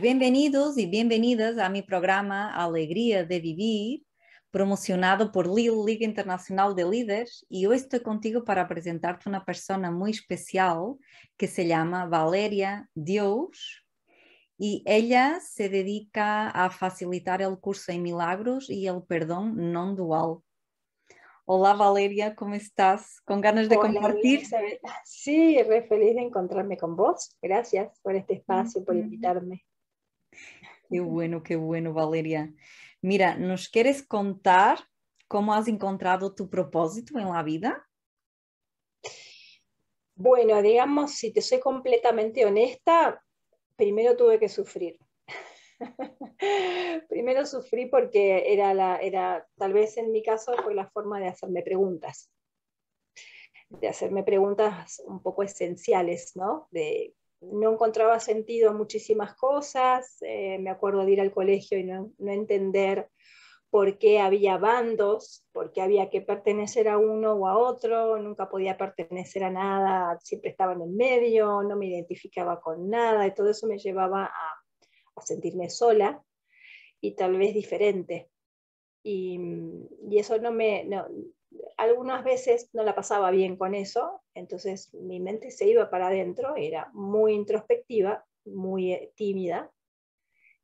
bienvenidos y bienvenidas a mi programa Alegría de Vivir, promocionado por Lil Liga Internacional de Líderes. Y hoy estoy contigo para presentarte una persona muy especial que se llama Valeria Dios. Y ella se dedica a facilitar el curso en milagros y el perdón no dual. Hola Valeria, ¿cómo estás? ¿Con ganas de compartir? Sí, re feliz de encontrarme con vos. Gracias por este espacio, por invitarme. Qué bueno, qué bueno, Valeria. Mira, ¿nos quieres contar cómo has encontrado tu propósito en la vida? Bueno, digamos, si te soy completamente honesta, primero tuve que sufrir. primero sufrí porque era, la, era, tal vez en mi caso, fue la forma de hacerme preguntas. De hacerme preguntas un poco esenciales, ¿no? De no encontraba sentido a muchísimas cosas, eh, me acuerdo de ir al colegio y no, entender por qué había bandos, por qué había que pertenecer a uno o a otro, nunca podía pertenecer a nada, siempre estaba en el medio, no me identificaba con nada y todo eso me llevaba a, sentirme sola y tal vez diferente. Y, eso no me, algunas veces no la pasaba bien con eso, entonces mi mente se iba para adentro, era muy introspectiva, muy eh, tímida.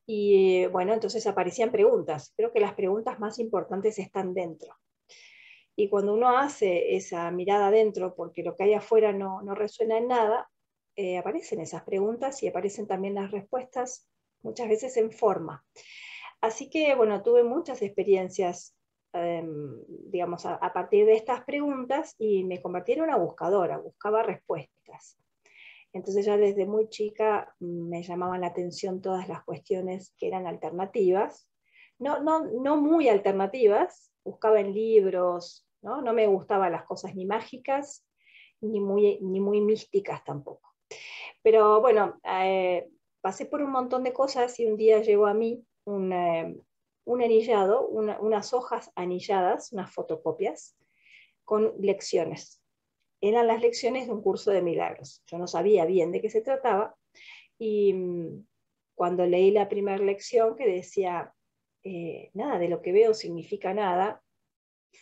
Y eh, bueno, entonces aparecían preguntas. Creo que las preguntas más importantes están dentro. Y cuando uno hace esa mirada adentro, porque lo que hay afuera no, no resuena en nada, eh, aparecen esas preguntas y aparecen también las respuestas, muchas veces en forma. Así que, bueno, tuve muchas experiencias Em, digamos, a, partir de estas preguntas y me convertí en una buscadora, buscaba respuestas. Entonces ya desde muy chica me llamaban la atención todas las cuestiones que eran alternativas, no, no, no muy alternativas, buscaba en libros, ¿no? no me gustaban las cosas ni mágicas ni muy, ni muy místicas tampoco. Pero bueno, eh, pasé por un montón de cosas y un día llegó a mí un, eh, un anillado, unas hojas anilladas, unas fotocopias, con lecciones. Eran las lecciones de un curso de milagros. Yo no sabía bien de qué se trataba y mm, cuando leí la primera lección que decía, eh, nada de lo que veo significa nada,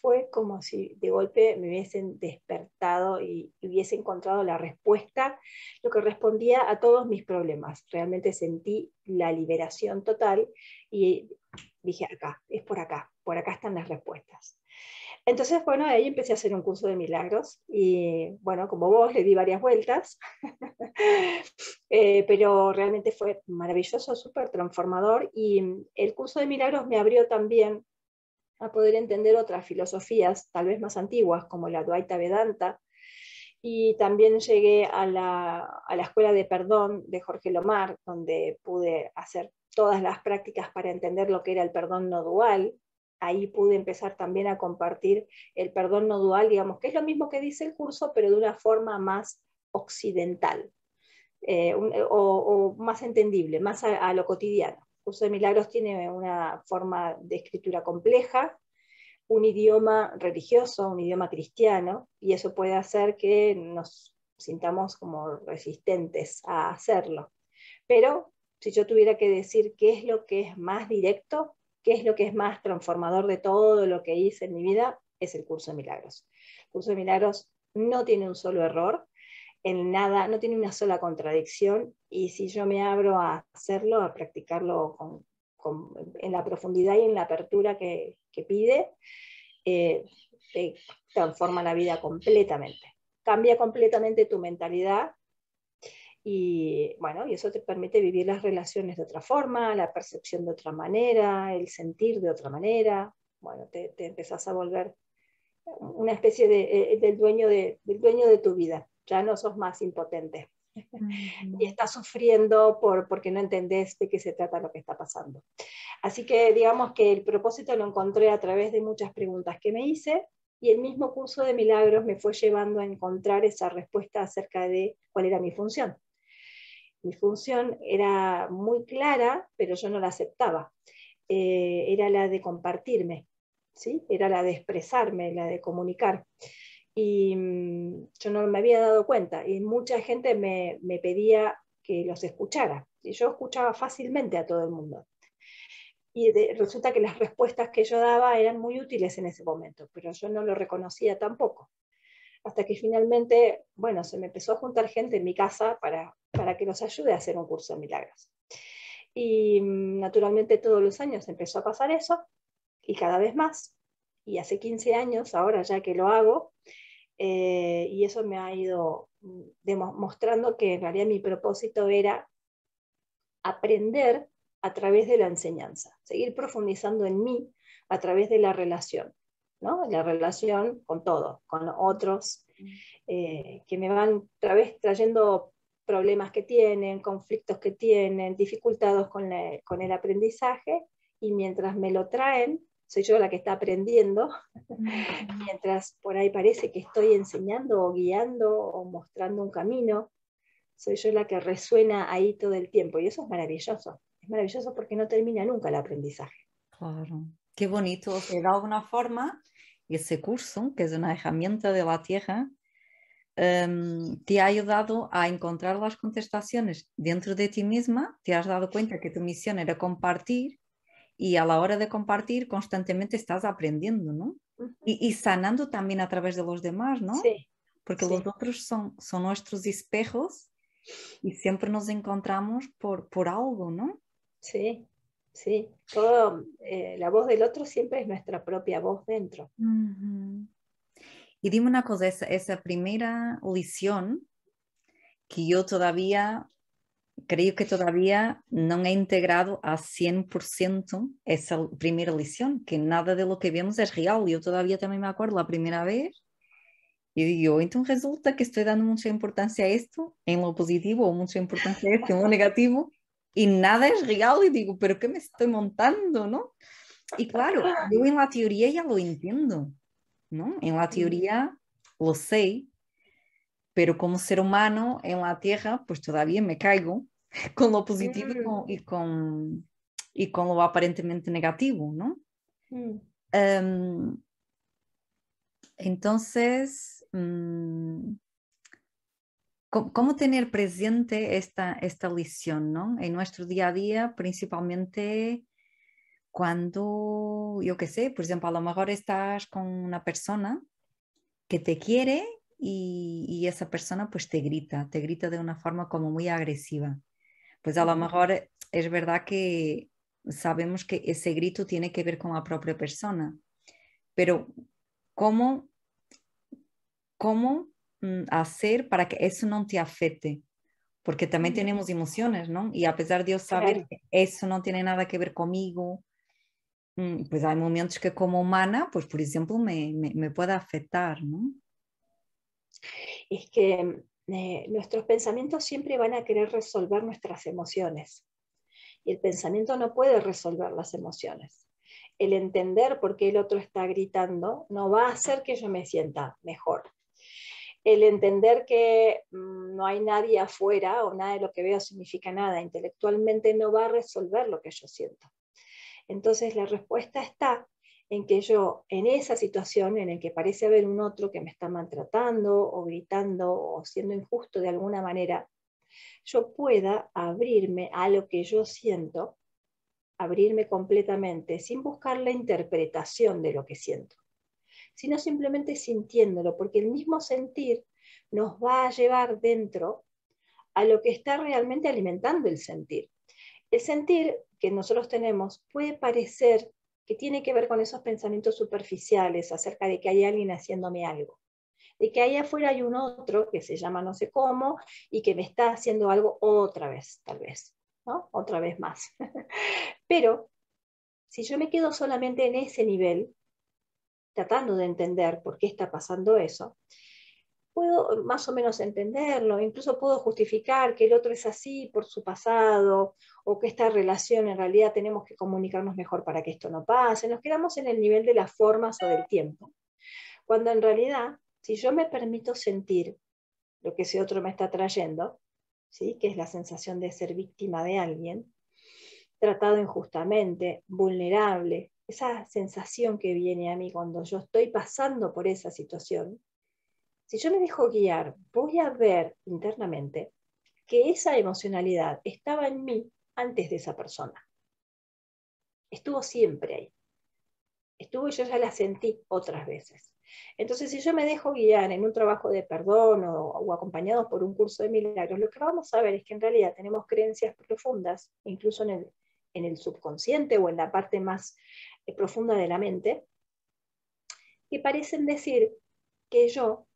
fue como si de golpe me hubiesen despertado y hubiese encontrado la respuesta, lo que respondía a todos mis problemas. Realmente sentí la liberación total y Dije, acá, es por acá, por acá están las respuestas. Entonces, bueno, ahí empecé a hacer un curso de milagros y, bueno, como vos, le di varias vueltas, eh, pero realmente fue maravilloso, súper transformador y el curso de milagros me abrió también a poder entender otras filosofías, tal vez más antiguas, como la Dwaita Vedanta, y también llegué a la, a la, escuela de perdón de Jorge Lomar, donde pude hacer todas las prácticas para entender lo que era el perdón no dual. Ahí pude empezar también a compartir el perdón no dual, digamos, que es lo mismo que dice el curso, pero de una forma más occidental eh, eh, o, más entendible, más a, lo cotidiano. El curso de milagros tiene una forma de escritura compleja, un idioma religioso, un idioma cristiano, y eso puede hacer que nos sintamos como resistentes a hacerlo. Pero si yo tuviera que decir qué es lo que es más directo, qué es lo que es más transformador de todo lo que hice en mi vida, es el curso de milagros. El curso de milagros no tiene un solo error, en nada, no tiene una sola contradicción y si yo me abro a hacerlo, a practicarlo en la profundidad y en la apertura que, pide, eh, transforma la vida completamente. Cambia completamente tu mentalidad y bueno, y eso te permite vivir las relaciones de otra forma, la percepción de otra manera, el sentir de otra manera. Bueno, te, empezás a volver una especie de, eh, del, dueño de, del dueño de tu vida. Ya no sos más impotente. y estás sufriendo por, porque no entendés de qué se trata lo que está pasando. Así que digamos que el propósito lo encontré a través de muchas preguntas que me hice y el mismo curso de milagros me fue llevando a encontrar esa respuesta acerca de cuál era mi función. Mi función era muy clara, pero yo no la aceptaba. Eh, era la de compartirme, ¿sí? era la de expresarme, la de comunicar. Y mm, yo no me había dado cuenta y mucha gente me, me pedía que los escuchara. Y yo escuchaba fácilmente a todo el mundo. Y resulta que las respuestas que yo daba eran muy útiles en ese momento, pero yo no lo reconocía tampoco. Hasta que finalmente, bueno, se me empezó a juntar gente en mi casa para para que nos ayude a hacer un curso de milagros. Y mm, naturalmente todos los años empezó a pasar eso y cada vez más. Y hace 15 años, ahora ya que lo hago, eh, y eso me ha ido mm, demostrando que en realidad mi propósito era aprender a través de la enseñanza, seguir profundizando en mí a través de la relación, ¿no? la relación con todo, con otros, mm. eh, que me van trayendo problemas que tienen, conflictos que tienen, dificultados con, el aprendizaje, y mientras me lo traen, soy yo la que está aprendiendo, mientras por ahí parece que estoy enseñando o guiando o mostrando un camino, soy yo la que resuena ahí todo el tiempo. Y eso es maravilloso, es maravilloso porque no termina nunca el aprendizaje. Claro, qué bonito, de alguna forma, ese curso, que es una herramienta de la tierra, Em, te ha ayudado a encontrar las contestaciones dentro de ti misma, te has dado cuenta que tu misión era compartir y a la hora de compartir constantemente estás aprendiendo, ¿no? y, sanando también a través de los demás, ¿no? Sí. Porque los otros son, son nuestros espejos y siempre nos encontramos por, por algo, ¿no? Sí, sí. Eh, la voz del otro siempre es nuestra propia voz dentro. Y dime una cosa, esa, primera lección que yo todavía, creo que todavía no he integrado a 100% esa primera lección, que nada de lo que vemos es real. Yo todavía también me acuerdo la primera vez y digo, entonces resulta que estoy dando mucha importancia a esto, en lo positivo, o mucha importancia a esto, en lo negativo, y nada es real. Y digo, ¿pero qué me estoy montando, no? Y claro, yo en la teoría ya lo entiendo, en la teoría lo sé, pero como ser humano en la Tierra, pues todavía me caigo con lo positivo mm. y con, y con, lo aparentemente negativo, ¿no? Mm. Em, entonces, mm, ¿cómo tener presente esta, esta lección ¿no? en nuestro día a día, principalmente cuando, yo qué sé, por ejemplo, a lo mejor estás con una persona que te quiere y, esa persona pues te grita, te grita de una forma como muy agresiva. Pues a lo mejor es verdad que sabemos que ese grito tiene que ver con la propia persona, pero ¿cómo, cómo mm, hacer para que eso no te afecte? Porque también tenemos emociones, ¿no? Y a pesar de yo saber que eso no tiene nada que ver conmigo, Mm, pues hay momentos que como humana, pues por ejemplo, me, me, puede afectar, ¿no? Es que mm, eh, nuestros pensamientos siempre van a querer resolver nuestras emociones y el pensamiento no puede resolver las emociones. El entender por qué el otro está gritando no va a hacer que yo me sienta mejor. El entender que mm, no hay nadie afuera o nada de lo que veo significa nada intelectualmente no va a resolver lo que yo siento. Entonces la respuesta está en que yo en esa situación en el que parece haber un otro que me está maltratando o gritando o siendo injusto de alguna manera, yo pueda abrirme a lo que yo siento, abrirme completamente sin buscar la interpretación de lo que siento, sino simplemente sintiéndolo, porque el mismo sentir nos va a llevar dentro a lo que está realmente alimentando el sentir. El sentir que nosotros tenemos puede parecer que tiene que ver con esos pensamientos superficiales acerca de que hay alguien haciéndome algo, de que ahí afuera hay un otro que se llama no sé cómo y que me está haciendo algo otra vez, tal vez, ¿no? Otra vez más. Pero si yo me quedo solamente en ese nivel, tratando de entender por qué está pasando eso, puedo más o menos entenderlo, incluso puedo justificar que el otro es así por su pasado o que esta relación en realidad tenemos que comunicarnos mejor para que esto no pase. Nos quedamos en el nivel de las formas o del tiempo. Cuando en realidad, si yo me permito sentir lo que ese otro me está trayendo, ¿sí? que es la sensación de ser víctima de alguien, tratado injustamente, vulnerable, esa sensación que viene a mí cuando yo estoy pasando por esa situación, si yo me dejo guiar, voy a ver internamente que esa emocionalidad estaba en mí antes de esa persona. Estuvo siempre ahí. Estuvo y yo ya la sentí otras veces. Entonces, si yo me dejo guiar en un trabajo de perdón o, acompañados por un curso de milagros, lo que vamos a ver es que en realidad tenemos creencias profundas, incluso en el, subconsciente o en la parte más eh, profunda de la mente, que parecen decir que yo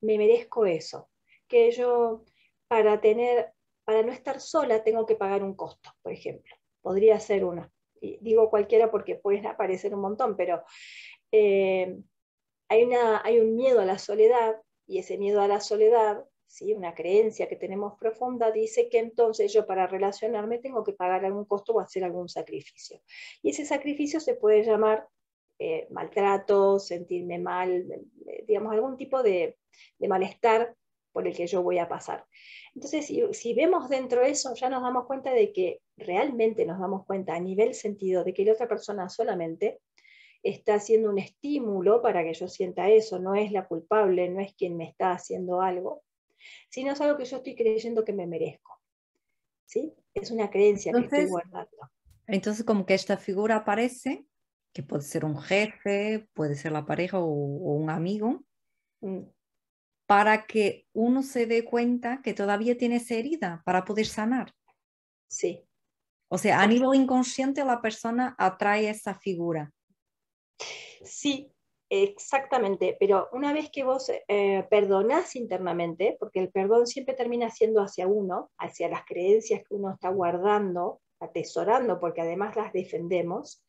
me merezco eso, que yo para tener, para no estar sola tengo que pagar un costo, por ejemplo. Podría ser uno. digo cualquiera porque pueden aparecer un montón, pero eh, hay, una, hay un miedo a la soledad y ese miedo a la soledad ¿Sí? una creencia que tenemos profunda, dice que entonces yo para relacionarme tengo que pagar algún costo o hacer algún sacrificio. Y ese sacrificio se puede llamar eh, maltrato, sentirme mal, eh, digamos, algún tipo de, malestar por el que yo voy a pasar. Entonces, si, vemos dentro de eso, ya nos damos cuenta de que realmente nos damos cuenta a nivel sentido de que la otra persona solamente está haciendo un estímulo para que yo sienta eso, no es la culpable, no es quien me está haciendo algo, sino es algo que yo estoy creyendo que me merezco. ¿Sí? Es una creencia que estoy guardando. Entonces, como que esta figura aparece que puede ser un jefe, puede ser la pareja o, un amigo, mm. para que uno se dé cuenta que todavía tiene esa herida para poder sanar. Sí. O sea, a nivel inconsciente la persona atrae esa figura. Sí, exactamente. Pero una vez que vos eh, perdonás internamente, porque el perdón siempre termina siendo hacia uno, hacia las creencias que uno está guardando, atesorando, porque además las defendemos,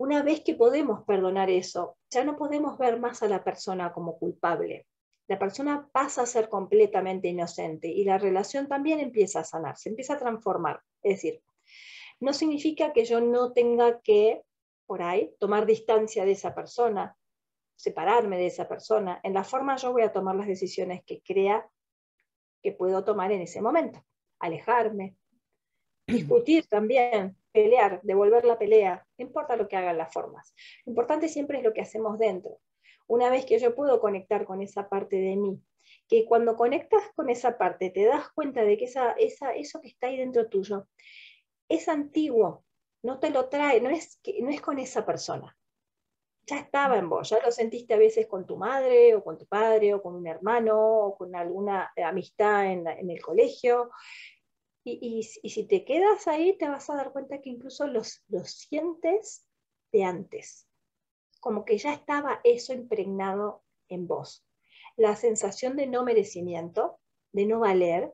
una vez que podemos perdonar eso, ya no podemos ver más a la persona como culpable. La persona pasa a ser completamente inocente y la relación también empieza a sanar, se empieza a transformar. Es decir, no significa que yo no tenga que, por ahí, tomar distancia de esa persona, separarme de esa persona. En la forma yo voy a tomar las decisiones que crea que puedo tomar en ese momento. Alejarme, discutir también, pelear, devolver la pelea, no importa lo que hagan las formas. Lo importante siempre es lo que hacemos dentro. Una vez que yo puedo conectar con esa parte de mí, que cuando conectas con esa parte te das cuenta de que esa, esa, eso que está ahí dentro tuyo es antiguo, no te lo trae, no es, que no es con esa persona. Ya estaba en vos, ya lo sentiste a veces con tu madre o con tu padre o con un hermano o con alguna eh, amistad en, en el colegio, y, si te quedas ahí, te vas a dar cuenta que incluso los, los sientes de antes, como que ya estaba eso impregnado en vos. La sensación de no merecimiento, de no valer,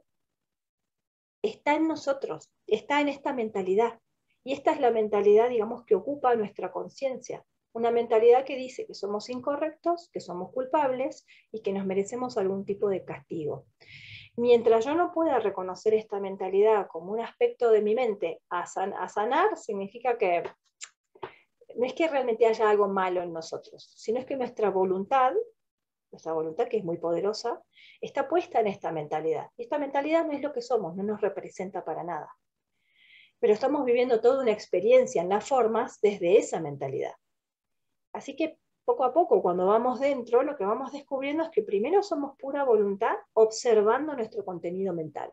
está en nosotros, está en esta mentalidad. Y esta es la mentalidad, digamos, que ocupa nuestra conciencia. Una mentalidad que dice que somos incorrectos, que somos culpables y que nos merecemos algún tipo de castigo. Mientras yo no pueda reconocer esta mentalidad como un aspecto de mi mente a, sanar, significa que no es que realmente haya algo malo en nosotros, sino es que nuestra voluntad, nuestra voluntad que es muy poderosa, está puesta en esta mentalidad. esta mentalidad no es lo que somos, no nos representa para nada. Pero estamos viviendo toda una experiencia en las formas desde esa mentalidad. Así que poco a poco, cuando vamos dentro, lo que vamos descubriendo es que primero somos pura voluntad observando nuestro contenido mental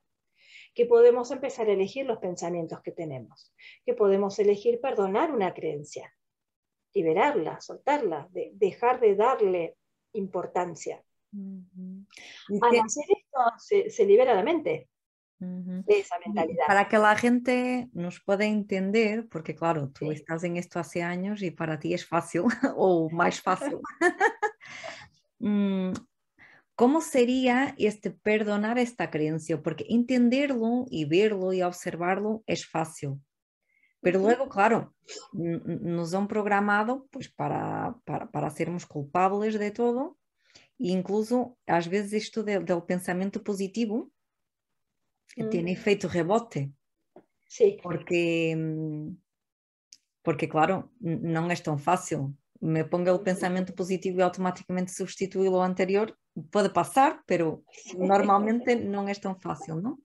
que podemos empezar a elegir los pensamientos que tenemos, que podemos elegir perdonar una creencia, liberarla, soltarla, dejar de darle importancia. Al hacer esto se libera la mente. Uhum. de esa mentalidad. Para que la gente nos pueda entender, porque claro, tú sí. estás en esto hace años y para ti es fácil o más fácil. Mm, ¿Cómo sería este perdonar esta creencia? Porque entenderlo y verlo y observarlo es fácil. Pero luego, claro, nos han programado pues, para, para, para sermos culpables de todo. E incluso, às vezes, isto del, do pensamento positivo, que mm. tiene efecto rebote. Sí. Porque, porque, claro, não é tão fácil. Me ponga o uhum. pensamento positivo e automaticamente substitui o anterior. Pode passar, pero normalmente não é tão fácil, não?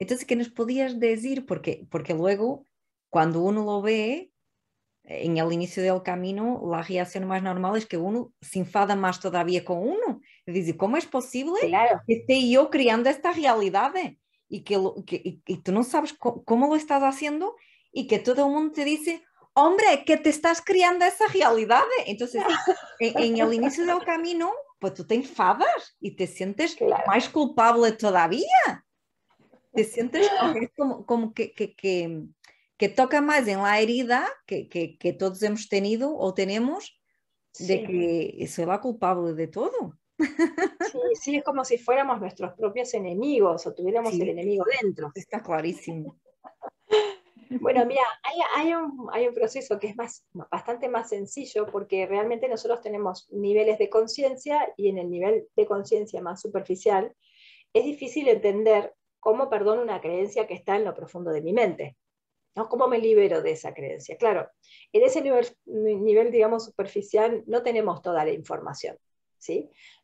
Então, que nos podias dizer? Porque, porque logo quando uno lo vê em el início del caminho a reação mais normal é que uno se enfada mais todavía o uno. Diz: dice, como é posible claro. que esteja criando esta realidade realidades? y que, lo, que tú no sabes cómo lo estás haciendo y que todo el mundo te dice, hombre, que te estás criando esa realidad. Entonces, en, el inicio del camino, pues tú te enfadas y te sientes más culpable todavía. Te sientes como, como que, que, que, toca más en la herida que, todos hemos tenido o tenemos de que soy la culpable de todo. Sí, es como si fuéramos nuestros propios enemigos o tuviéramos el enemigo dentro. Está clarísimo. Bueno, mira, hay, un, proceso que es más, bastante más sencillo porque realmente nosotros tenemos niveles de conciencia y en el nivel de conciencia más superficial es difícil entender cómo perdono una creencia que está en lo profundo de mi mente. ¿Cómo me libero de esa creencia? Claro, en ese nivel, nivel, digamos, superficial no tenemos toda la información.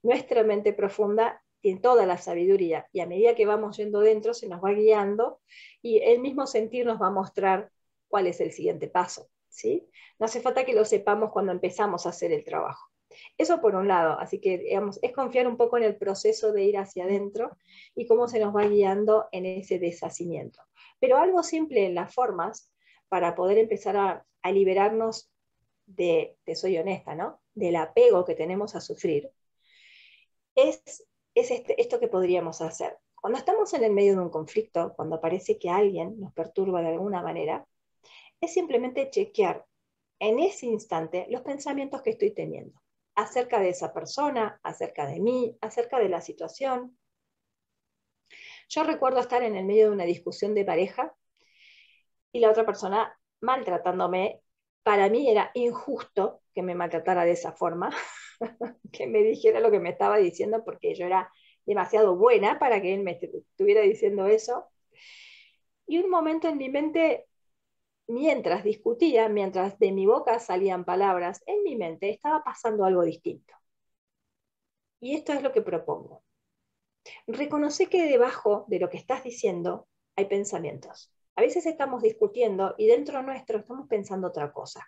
Nuestra mente profunda tiene toda la sabiduría y a medida que vamos yendo dentro se nos va guiando y el mismo sentir nos va a mostrar cuál es el siguiente paso. ¿sí? No hace falta que lo sepamos cuando empezamos a hacer el trabajo. Eso por un lado, así que es confiar un poco en el proceso de ir hacia adentro y cómo se nos va guiando en ese deshacimiento. Pero algo simple en las formas para poder empezar a, a liberarnos de, te soy honesta, ¿no? del apego que tenemos a sufrir, es, este, esto que podríamos hacer. Cuando estamos en el medio de un conflicto, cuando parece que alguien nos perturba de alguna manera, es simplemente chequear en ese instante los pensamientos que estoy teniendo acerca de esa persona, acerca de mí, acerca de la situación. Yo recuerdo estar en el medio de una discusión de pareja y la otra persona maltratándome para mí era injusto que me maltratara de esa forma, que me dijera lo que me estaba diciendo porque yo era demasiado buena para que él me estuviera diciendo eso. Y un momento en mi mente, mientras discutía, mientras de mi boca salían palabras, en mi mente estaba pasando algo distinto. Y esto es lo que propongo. Reconoce que debajo de lo que estás diciendo hay pensamientos. A veces estamos discutiendo y dentro nuestro estamos pensando otra cosa.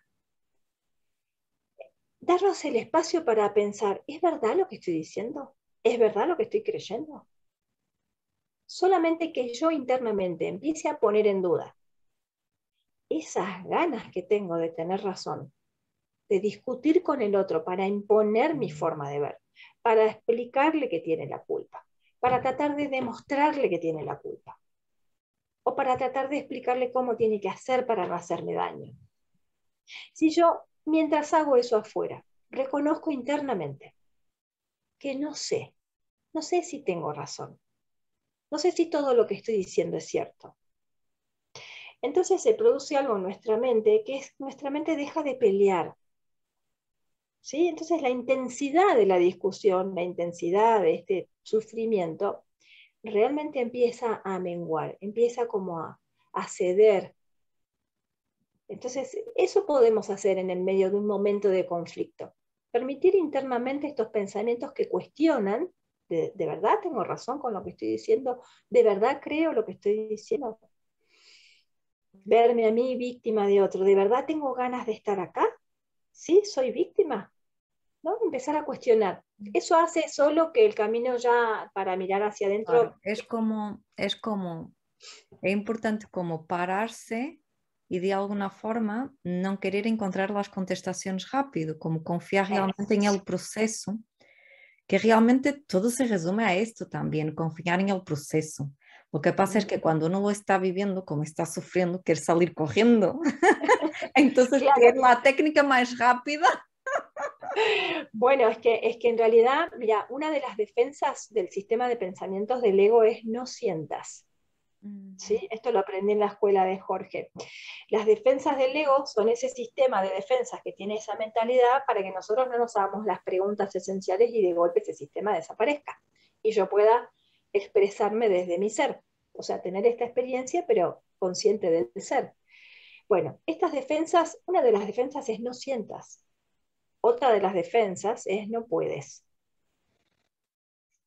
Darnos el espacio para pensar, ¿es verdad lo que estoy diciendo? ¿Es verdad lo que estoy creyendo? Solamente que yo internamente empiece a poner en duda esas ganas que tengo de tener razón, de discutir con el otro para imponer mi mm. forma de ver, para explicarle que tiene la culpa, para tratar de demostrarle que tiene la culpa o para tratar de explicarle cómo tiene que hacer para no hacerme daño. Si yo, mientras hago eso afuera, reconozco internamente que no sé, no sé si tengo razón, no sé si todo lo que estoy diciendo es cierto. Entonces se produce algo en nuestra mente que es nuestra mente deja de pelear. ¿Sí? Entonces la intensidad de la discusión, la intensidad de este sufrimiento realmente empieza a menguar, empieza como a, ceder. Entonces, eso podemos hacer en el medio de un momento de conflicto. Permitir internamente estos pensamientos que cuestionan, de, de verdad tengo razón con lo que estoy diciendo, de verdad creo lo que estoy diciendo. Verme a mí víctima de otro, ¿de verdad tengo ganas de estar acá? ¿Sí? ¿Soy víctima? ¿no? Empezar a cuestionar. Eso hace solo que el camino ya para mirar hacia adentro. es como, es como, es importante como pararse y de alguna forma no querer encontrar las contestaciones rápido, como confiar realmente en el proceso, que realmente todo se resume a esto también, confiar en el proceso. Lo que pasa es que cuando uno lo está viviendo, como está sufriendo, quiere salir corriendo. Entonces, la técnica más rápida bueno, es que, es que en realidad, mira, una de las defensas del sistema de pensamientos del ego es no sientas. ¿Sí? Esto lo aprendí en la escuela de Jorge. Las defensas del ego son ese sistema de defensas que tiene esa mentalidad para que nosotros no nos hagamos las preguntas esenciales y de golpe ese sistema desaparezca y yo pueda expresarme desde mi ser. O sea, tener esta experiencia, pero consciente del ser. Bueno, estas defensas, una de las defensas es no sientas. Otra de las defensas es no puedes.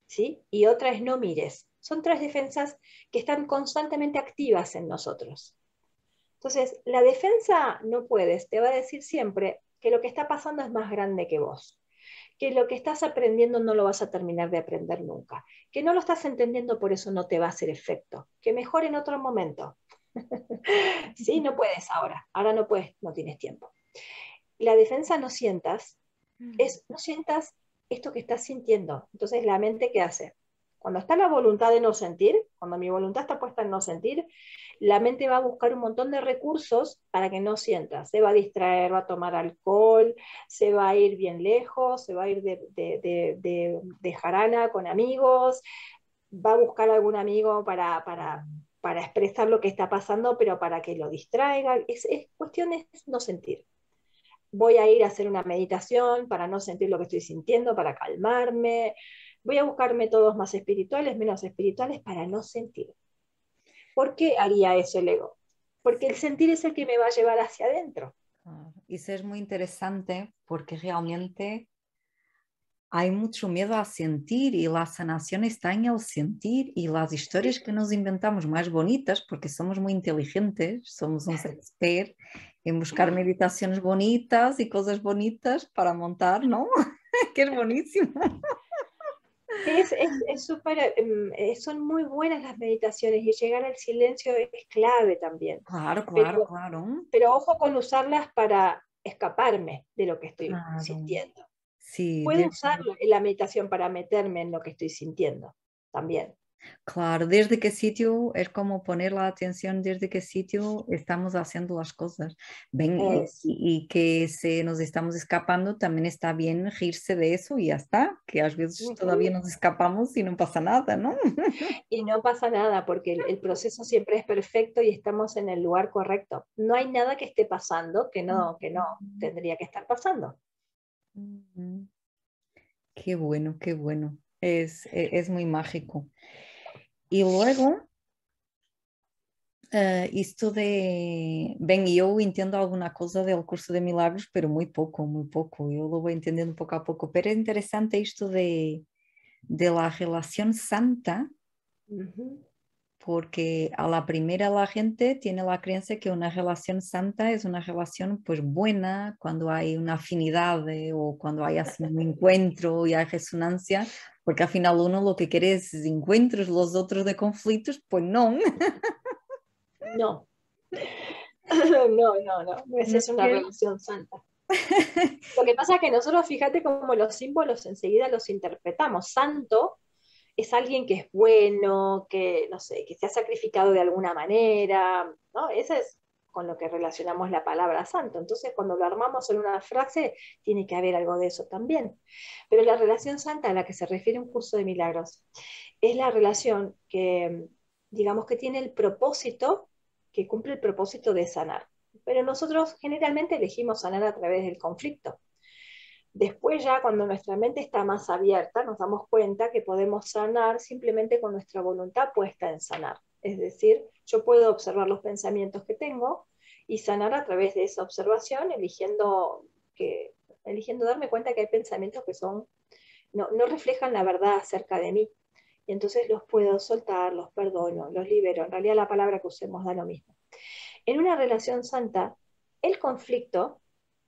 ¿Sí? Y otra es no mires. Son tres defensas que están constantemente activas en nosotros. Entonces, la defensa no puedes te va a decir siempre que lo que está pasando es más grande que vos, que lo que estás aprendiendo no lo vas a terminar de aprender nunca, que no lo estás entendiendo por eso no te va a hacer efecto, que mejor en otro momento. sí, no puedes ahora, ahora no puedes, no tienes tiempo la defensa no sientas, mm. es no sientas esto que estás sintiendo. Entonces, la mente, ¿qué hace? Cuando está la voluntad de no sentir, cuando mi voluntad está puesta en no sentir, la mente va a buscar un montón de recursos para que no sientas. Se va a distraer, va a tomar alcohol, se va a ir bien lejos, se va a ir de, jarana con amigos, va a buscar algún amigo para, expresar lo que está pasando, pero para que lo distraiga. Es, es cuestión de no sentir voy a ir a hacer una meditación para no sentir lo que estoy sintiendo, para calmarme, voy a buscar métodos más espirituales, menos espirituales, para no sentir. ¿Por qué haría eso el ego? Porque el sentir es el que me va a llevar hacia adentro. Ah, y eso es muy interesante porque realmente hay mucho miedo a sentir y la sanación está en el sentir y las historias que nos inventamos más bonitas porque somos muy inteligentes, somos un ser en buscar meditaciones bonitas y cosas bonitas para montar, ¿no? que es buenísimo. Es, em, eh, son muy buenas las meditaciones y llegar al silencio es clave también. Claro, claro, claro. Pero ojo con usarlas para escaparme de lo que estoy sintiendo. Sí, Puedo usar la meditación para meterme en lo que estoy sintiendo también. Claro, desde qué sitio es como poner la atención, desde qué sitio estamos haciendo las cosas. Ven, pues y, que se nos estamos escapando, también está bien irse de eso y ya está, que a veces todavía nos escapamos y no pasa nada, ¿no? Y no pasa nada porque el, proceso siempre es perfecto y estamos en el lugar correcto. No hay nada que esté pasando que no, que no tendría que estar pasando. Qué bueno, qué bueno. es e, muy mágico. Y luego, eh, esto de. Ven, yo entiendo alguna cosa del curso de milagros, pero muy poco, muy poco. Yo lo voy entendiendo poco a poco. Pero es interesante esto de, de la relación santa. porque a la primera la gente tiene la creencia que una relación santa es una relación pues buena cuando hay una afinidad eh, o cuando hay así un encuentro y hay resonancia porque final uno lo que quiere es encuentros los otros de conflictos, pues no. No. No, no, no. Esa es una relación santa. Lo que pasa es que nosotros, fíjate cómo los símbolos enseguida los interpretamos. Santo es alguien que es bueno, que, no sé, que se ha sacrificado de alguna manera, ¿no? es con lo que relacionamos la palabra santo. Entonces, cuando lo armamos en una frase, tiene que haber algo de eso también. Pero la relación santa a la que se refiere un curso de milagros es la relación que, digamos, que tiene el propósito, que cumple el propósito de sanar. Pero nosotros generalmente elegimos sanar a través del conflicto. Después ya cuando nuestra mente está más abierta, nos damos cuenta que podemos sanar simplemente con nuestra voluntad puesta en sanar. Es decir, yo puedo observar los pensamientos que tengo, y sanar a través de esa observación, eligiendo, que, eligiendo darme cuenta que hay pensamientos que son, no, reflejan la verdad acerca de mí. Y entonces los puedo soltar, los perdono, los libero. En realidad la palabra que usemos da lo mismo. En una relación santa, el conflicto,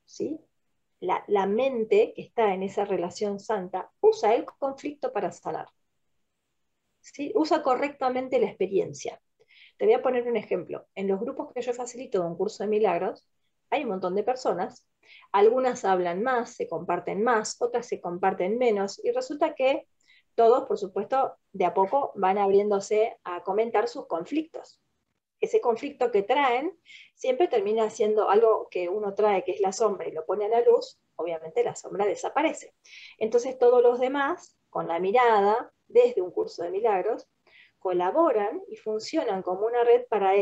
¿sí? La, mente que está en esa relación santa usa el conflicto para sanar. ¿sí? Usa correctamente la experiencia. Te voy a poner un ejemplo. En los grupos que yo facilito de un curso de milagros, hay un montón de personas. Algunas hablan más, se comparten más, otras se comparten menos, y resulta que todos, por supuesto, de a poco van abriéndose a comentar sus conflictos. Ese conflicto que traen siempre termina siendo algo que uno trae, que es la sombra, y lo pone a la luz, obviamente la sombra desaparece. Entonces todos los demás, con la mirada, desde un curso de milagros, colaboran y funcionan como una red para,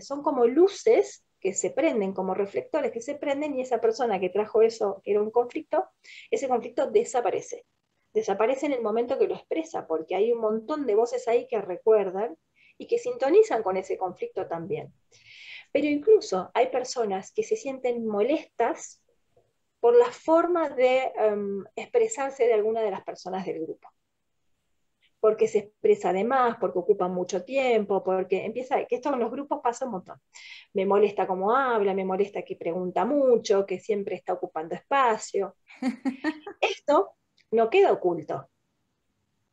son como luces que se prenden, como reflectores que se prenden y esa persona que trajo eso, que era un conflicto, ese conflicto desaparece. Desaparece en el momento que lo expresa, porque hay un montón de voces ahí que recuerdan y que sintonizan con ese conflicto también. Pero incluso hay personas que se sienten molestas por la forma de em, expresarse de alguna de las personas del grupo que se expresa de más, porque ocupa mucho tiempo, porque empieza, que esto en los grupos pasa un montón. Me molesta cómo habla, me molesta que pregunta mucho, que siempre está ocupando espacio. esto no queda oculto,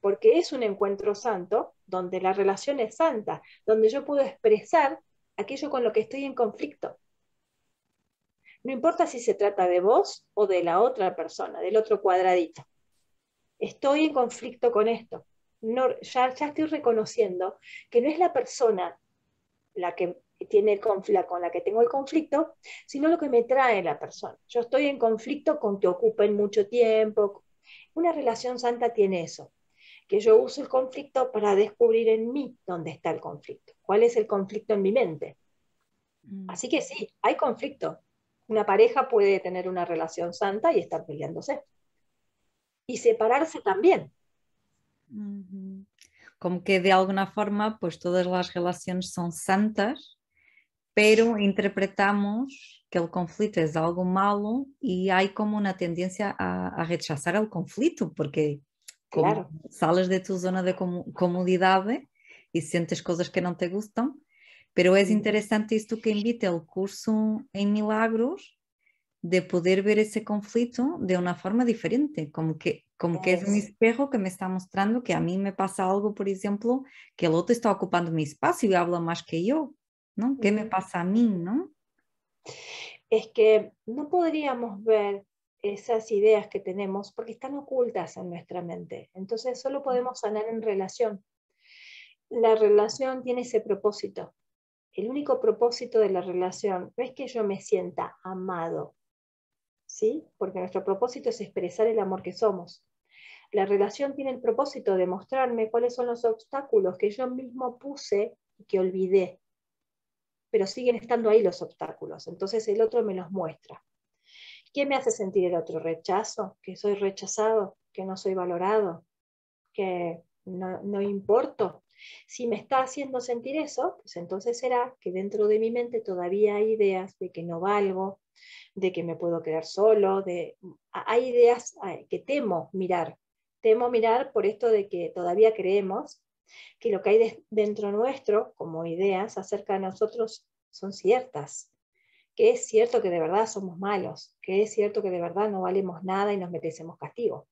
porque es un encuentro santo donde la relación es santa, donde yo puedo expresar aquello con lo que estoy en conflicto. No importa si se trata de vos o de la otra persona, del otro cuadradito. Estoy en conflicto con esto ya, estoy reconociendo que no es la persona la que tiene el conflicto con la que tengo el conflicto, sino lo que me trae la persona. Yo estoy en conflicto con que ocupen mucho tiempo. Una relación santa tiene eso, que yo uso el conflicto para descubrir en mí dónde está el conflicto, cuál es el conflicto en mi mente. Mm. Así que sí, hay conflicto. Una pareja puede tener una relación santa y estar peleándose. Y separarse también. Uhum. Como que é, de alguma forma, pois todas as relações são santas, pero interpretamos que o conflito é algo malo e há como uma tendência a, a rechazar o conflito, porque claro. sales de tu zona de comodidade e sentes coisas que não te gostam, Pero é interessante isto que invita o curso em Milagros, de poder ver ese conflicto de una forma diferente, como que, como que es. un espejo que me está mostrando que a mí me pasa algo, por ejemplo, que el otro está ocupando mi espacio y habla más que yo, ¿no? ¿Qué me pasa a mí, no? Es que no podríamos ver esas ideas que tenemos porque están ocultas en nuestra mente. Entonces solo mm. podemos sanar en relación. La relación tiene ese propósito. El único propósito de la relación es que yo me sienta amado, porque nuestro propósito es expresar el amor que somos. La relación tiene el propósito de mostrarme cuáles son los obstáculos que yo mismo puse y que olvidé, pero siguen estando ahí los obstáculos, entonces el otro me los muestra. ¿Qué me hace sentir el otro? ¿Rechazo? ¿Que soy rechazado? ¿Que no soy valorado? ¿Que no, no importo? Si me está haciendo sentir eso, pues entonces será que dentro de mi mente todavía hay ideas de que no valgo, de que me puedo quedar solo, de hay ideas eh, que temo mirar. Temo mirar por esto de que todavía creemos que lo que hay dentro nuestro como ideas acerca de nosotros son ciertas, que es cierto que de verdad somos malos, que es cierto que de verdad no valemos nada y nos merecemos castigo.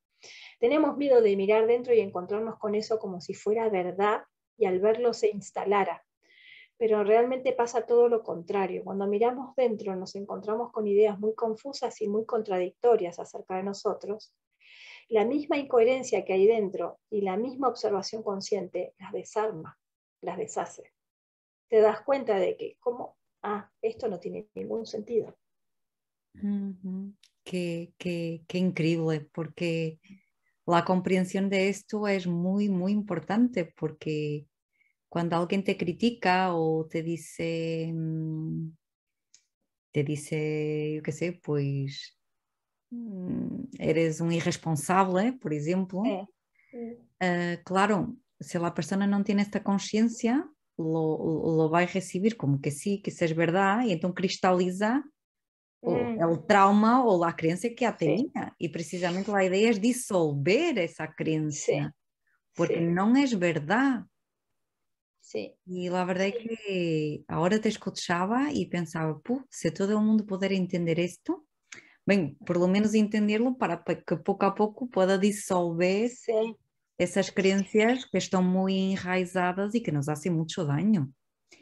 Tenemos miedo de mirar dentro y encontrarnos con eso como si fuera verdad y al verlo se instalara. Pero realmente pasa todo lo contrario. Cuando miramos dentro nos encontramos con ideas muy confusas y muy contradictorias acerca de nosotros. La misma incoherencia que hay dentro y la misma observación consciente las desarma, las deshace. Te das cuenta de que, como, ah, esto no tiene ningún sentido. Que qué, qué increíble, porque la comprensión de esto es muy, muy importante porque cuando alguien te critica o te dice, mm, te dice, yo qué sé, pues mm, eres un irresponsable, por ejemplo, sí. uh, claro, si la persona no tiene esta conciencia, lo, lo, va a recibir como que sí, que eso es verdad, y entonces cristaliza Hum. É o trauma ou a crença que a tinha. E precisamente a ideia é dissolver essa crença. Sim. Porque Sim. não é verdade. Sim. E a verdade é que agora te escutava e pensava, se todo mundo puder entender isto, bem, pelo menos entendê-lo para que pouco a pouco possa dissolver Sim. essas crenças que estão muito enraizadas e que nos fazem muito dano.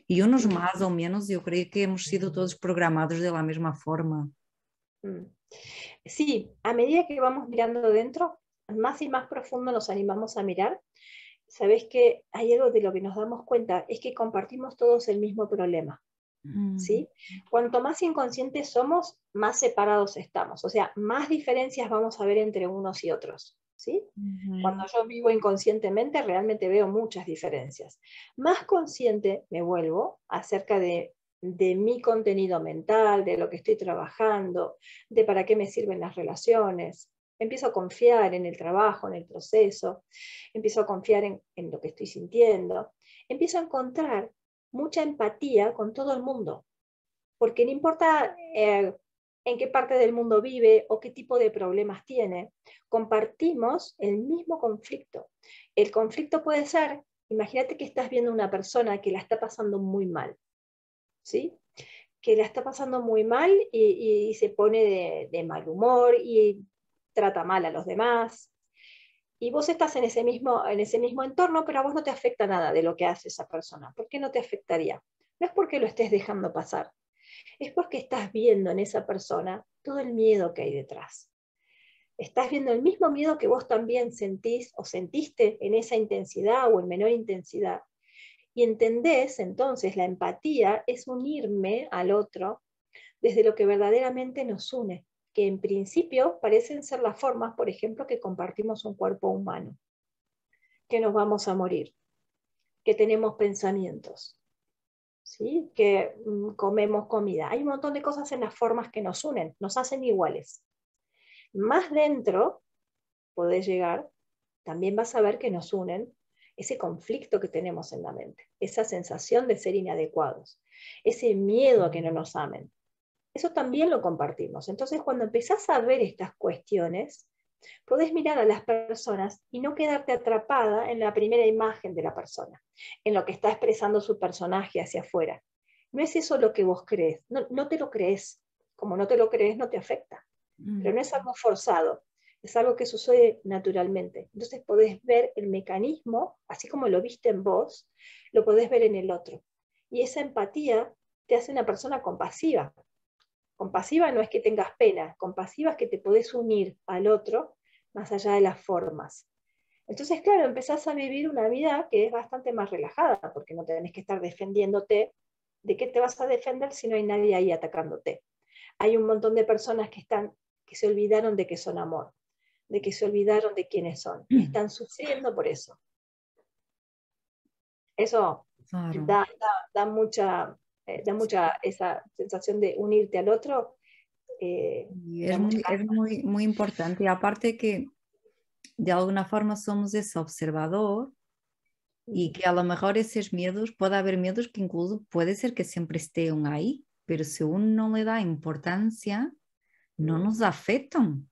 Y unos más o menos, yo creo que hemos sido todos programados de la misma forma. Mm. Sí, a medida que vamos mirando dentro, más y más profundo nos animamos a mirar. Sabes que hay algo de lo que nos damos cuenta, es que compartimos todos el mismo problema. Mm. ¿Sí? Cuanto más inconscientes somos, más separados estamos, o sea, más diferencias vamos a ver entre unos y otros. ¿sí? Cuando yo vivo inconscientemente realmente veo muchas diferencias. Más consciente me vuelvo acerca de, mi contenido mental, de lo que estoy trabajando, de para qué me sirven las relaciones, Empiezo a confiar en el trabajo, en el proceso, empiezo a confiar en, lo que estoy sintiendo, empiezo a encontrar mucha empatía con todo el mundo, porque no importa eh, en qué parte del mundo vive o qué tipo de problemas tiene. Compartimos el mismo conflicto. El conflicto puede ser, imagínate que estás viendo una persona que la está pasando muy mal, ¿sí? Que la está pasando muy mal y, se pone de, mal humor y trata mal a los demás. Y vos estás en ese, mismo, en ese mismo entorno, pero a vos no te afecta nada de lo que hace esa persona. ¿Por qué no te afectaría? No es porque lo estés dejando pasar, es porque estás viendo en esa persona todo el miedo que hay detrás. Estás viendo el mismo miedo que vos también sentís o sentiste en esa intensidad o en menor intensidad. Y entendés entonces la empatía es unirme al otro desde lo que verdaderamente nos une, que en principio parecen ser las formas, por ejemplo, que compartimos un cuerpo humano, que nos vamos a morir, que tenemos pensamientos, que mm, comemos comida. Hay un montón de cosas en las formas que nos unen, nos hacen iguales. Más dentro podés llegar, también vas a ver que nos unen ese conflicto que tenemos en la mente, esa sensación de ser inadecuados, ese miedo a que no nos amen. Eso también lo compartimos. Entonces, cuando empezás a ver estas cuestiones, Podés mirar a las personas y no quedarte atrapada en la primera imagen de la persona, en lo que está expresando su personaje hacia afuera. No es eso lo que vos crees, no, te lo crees. Como no te lo crees, no te afecta. Mm. Pero no es algo forzado, es algo que sucede naturalmente. Entonces podés ver el mecanismo, así como lo viste en vos, lo podés ver en el otro. Y esa empatía te hace una persona compasiva, Compasiva no es que tengas pena, compasiva es que te podés unir al otro más allá de las formas. Entonces, claro, empezás a vivir una vida que es bastante más relajada, porque no tenés que estar defendiéndote. ¿De qué te vas a defender si no hay nadie ahí atacándote? Hay un montón de personas que están que se olvidaron de que son amor, de que se olvidaron de quiénes son, están sufriendo por eso. Eso da, mucha, eh, da mucha esa sensación de unirte al otro. Eh, es, muy, muy, importante. Y aparte que de alguna forma somos ese observador y que a lo mejor esos miedos, puede haber miedos que incluso puede ser que siempre estén ahí, pero si uno no le da importancia, no nos afectan.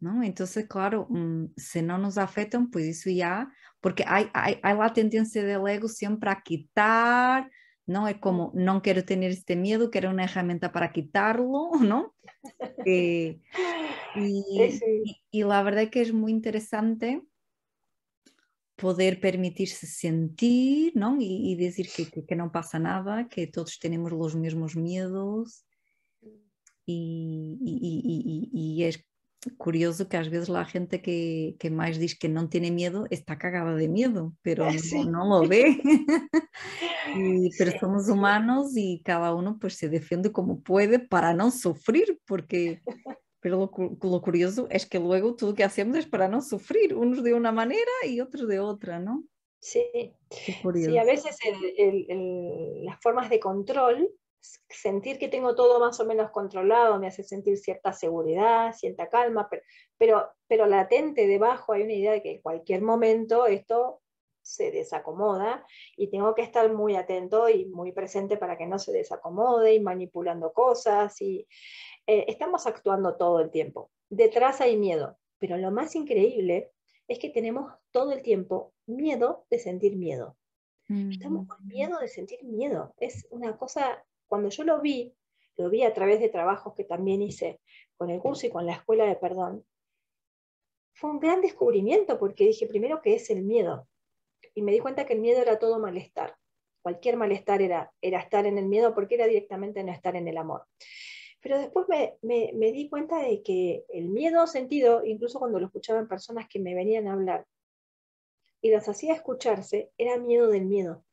¿No? Entonces, claro, mm, si no nos afectan, pues eso ya, porque hay, hay, hay la tendencia del ego siempre a quitar, ¿no? Es como, no quiero tener este miedo, quiero una herramienta para quitarlo, ¿no? Eh, y, la verdad que es muy interesante poder permitirse sentir, ¿no? Y, decir que, que, no pasa nada, que todos tenemos los mismos miedos mm. y, es curioso que a veces la gente que, más dice que no tiene miedo está cagada de miedo, pero no lo ve. pero somos humanos y cada uno pues, se defiende como puede para no sufrir. porque pero lo, curioso es que luego todo lo que hacemos es para no sufrir, unos de una manera y otros de otra, ¿no? Sí, sí a veces las formas de control sentir que tengo todo más o menos controlado me hace sentir cierta seguridad, cierta calma, pero, pero, latente debajo hay una idea de que en cualquier momento esto se desacomoda y tengo que estar muy atento y muy presente para que no se desacomode y manipulando cosas y eh, estamos actuando todo el tiempo. Detrás hay miedo, pero lo más increíble es que tenemos todo el tiempo miedo de sentir miedo. Mm. Estamos con miedo de sentir miedo. Es una cosa cuando yo lo vi, lo vi a través de trabajos que también hice con el curso y con la escuela de perdón, fue un gran descubrimiento porque dije primero que es el miedo. Y me di cuenta que el miedo era todo malestar. Cualquier malestar era, estar en el miedo porque era directamente no estar en el amor. Pero después me, me di cuenta de que el miedo sentido, incluso cuando lo escuchaban personas que me venían a hablar y las hacía escucharse, era miedo del miedo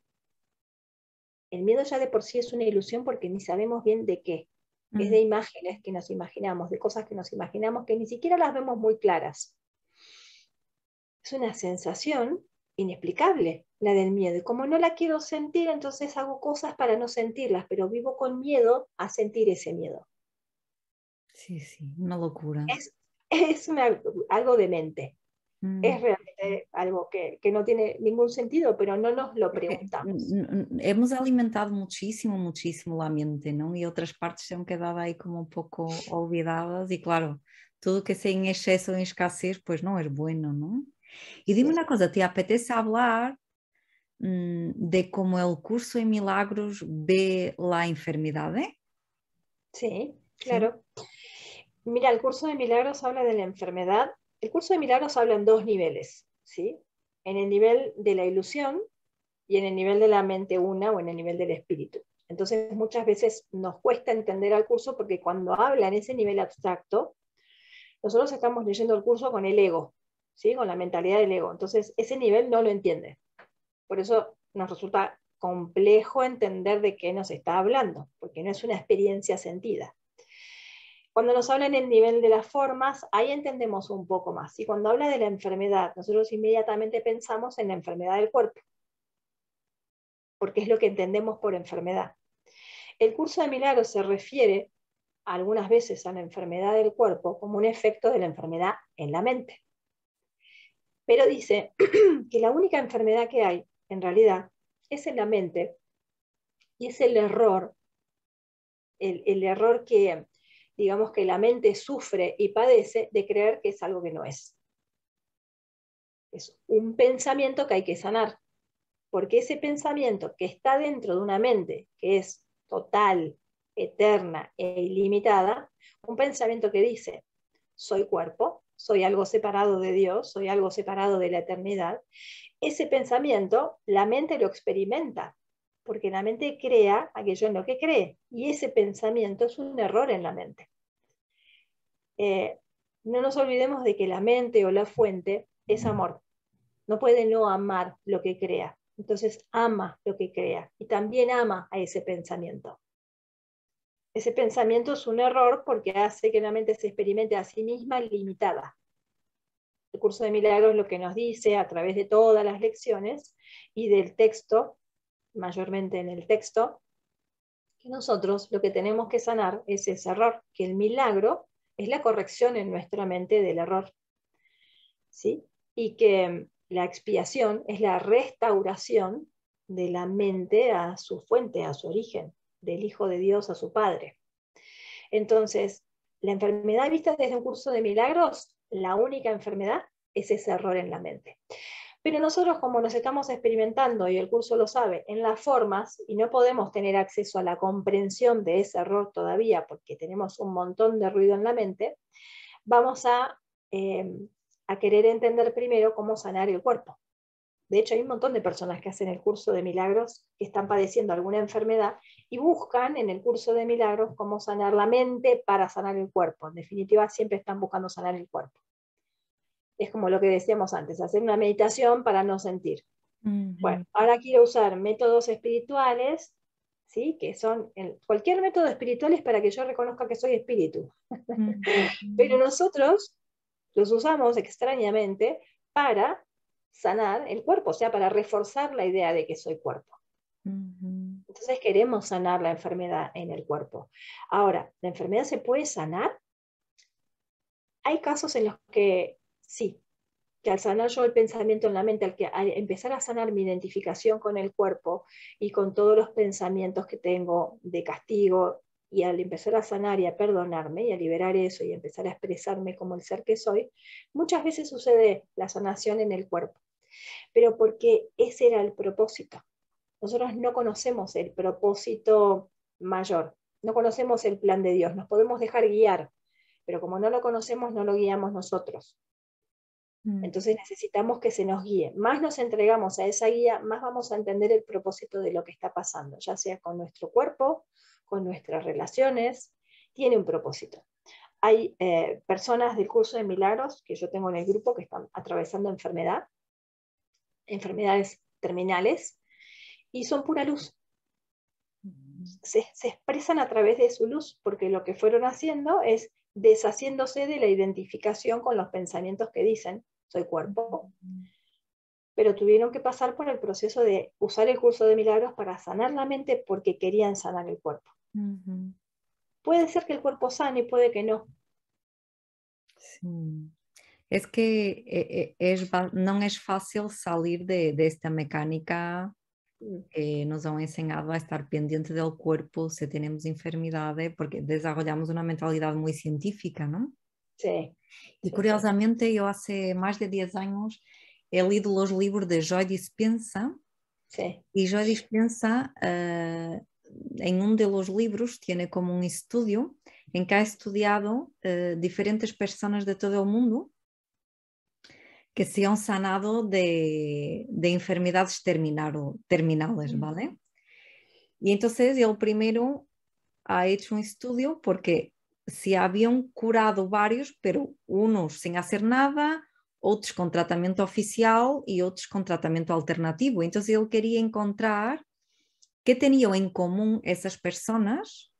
el miedo ya de por sí es una ilusión porque ni sabemos bien de qué. Es de imágenes que nos imaginamos, de cosas que nos imaginamos que ni siquiera las vemos muy claras. Es una sensación inexplicable, la del miedo. Y como no la quiero sentir, entonces hago cosas para no sentirlas, pero vivo con miedo a sentir ese miedo. Sí, sí, una locura. Es, es de algo mente es mm. realmente algo que, no tiene ningún sentido, pero no nos lo eh, eh, preguntamos. Hemos alimentado muchísimo, muchísimo la mente, ¿no? Y otras partes se han quedado ahí como un poco olvidadas y claro, todo que sea en exceso, en escasez, pues no es bueno, ¿no? Y dime una cosa, ¿te apetece hablar mm, de cómo el curso de milagros ve la enfermedad? Sí, claro. Mira, el curso de milagros habla de la enfermedad el curso de milagros habla en dos niveles, ¿sí? En el nivel de la ilusión y en el nivel de la mente una o en el nivel del espíritu. Entonces muchas veces nos cuesta entender al curso porque cuando habla en ese nivel abstracto, nosotros estamos leyendo el curso con el ego, ¿sí? con la mentalidad del ego. Entonces ese nivel no lo entiende. Por eso nos resulta complejo entender de qué nos está hablando, porque no es una experiencia sentida. Cuando nos hablan en el nivel de las formas, ahí entendemos un poco más. Y cuando habla de la enfermedad, nosotros inmediatamente pensamos en la enfermedad del cuerpo, porque es lo que entendemos por enfermedad. El curso de Milagro se refiere algunas veces a la enfermedad del cuerpo como un efecto de la enfermedad en la mente. Pero dice que la única enfermedad que hay, en realidad, es en la mente y es el error, el, el error que digamos que la mente sufre y padece de creer que es algo que no es. Es un pensamiento que hay que sanar, porque ese pensamiento que está dentro de una mente que es total, eterna e ilimitada, un pensamiento que dice, soy cuerpo, soy algo separado de Dios, soy algo separado de la eternidad, ese pensamiento la mente lo experimenta porque la mente crea aquello en lo que cree, y ese pensamiento es un error en la mente. Eh, no nos olvidemos de que la mente o la fuente es amor. No puede no amar lo que crea. Entonces ama lo que crea y también ama a ese pensamiento. Ese pensamiento es un error porque hace que la mente se experimente a sí misma limitada. El curso de milagros lo que nos dice a través de todas las lecciones y del texto mayormente en el texto, que nosotros lo que tenemos que sanar es ese error, que el milagro es la corrección en nuestra mente del error. ¿sí? Y que mm, la expiación es la restauración de la mente a su fuente, a su origen, del Hijo de Dios a su Padre. Entonces, la enfermedad vista desde un curso de milagros, la única enfermedad es ese error en la mente. Pero nosotros como nos estamos experimentando, y el curso lo sabe, en las formas, y no podemos tener acceso a la comprensión de ese error todavía porque tenemos un montón de ruido en la mente, vamos em, a, querer entender primero cómo sanar el cuerpo. De hecho, hay un montón de personas que hacen el curso de milagros que están padeciendo alguna enfermedad y buscan en el curso de milagros cómo sanar la mente para sanar el cuerpo. En definitiva, siempre están buscando sanar el cuerpo es como lo que decíamos antes, hacer una meditación para no sentir. Bueno, ahora quiero usar métodos espirituales, ¿sí? que son, cualquier método espiritual es para que yo reconozca que soy espíritu, pero nosotros los usamos extrañamente para sanar el cuerpo, o sea, para reforzar la idea de que soy cuerpo. Entonces queremos sanar la enfermedad en el cuerpo. Ahora, ¿la enfermedad se puede sanar? Hay casos en los que sí, que al sanar yo el pensamiento en la mente, al, que, empezar a sanar mi identificación con el cuerpo y con todos los pensamientos que tengo de castigo, y al empezar a sanar y a perdonarme y a liberar eso y empezar a expresarme como el ser que soy, muchas veces sucede la sanación en el cuerpo, pero porque ese era el propósito. Nosotros no conocemos el propósito mayor, no conocemos el plan de Dios, nos podemos dejar guiar, pero como no lo conocemos, no lo guiamos nosotros. Mm. Entonces necesitamos que se nos guíe. Más nos entregamos a esa guía, más vamos a entender el propósito de lo que está pasando, ya sea con nuestro cuerpo, con nuestras relaciones, tiene un propósito. Hay eh, personas del curso de milagros que yo tengo en el grupo que están atravesando enfermedad, enfermedades terminales, y son pura luz. Mm. se expresan a través de su luz, porque lo que fueron haciendo es deshaciéndose de la identificación con los pensamientos que dicen soy cuerpo, pero tuvieron que pasar por el proceso de usar el curso de milagros para sanar la mente porque querían sanar el cuerpo. Puede ser que el cuerpo sane, puede que no. Es que eh, eh, es, no es fácil salir de, esta mecánica mm. que nos han enseñado a estar pendiente del cuerpo si tenemos enfermedades porque desarrollamos una mentalidad muy científica, ¿no? Sim. É. E curiosamente eu há mais de 10 anos he é lido os livros de Joy Dispensa é. e y Joy Dispensa uh, eh, en de los livros tiene como um estudo em que ha estudado uh, eh, diferentes pessoas de todo o mundo que se han sanado de, de enfermedades terminado, terminales, ¿vale? Y entonces el primero ha hecho un estudio porque se habían curado varios, pero unos sin hacer nada, outros com tratamento oficial e outros com tratamento alternativo. Então ele queria encontrar que tinham em comum essas pessoas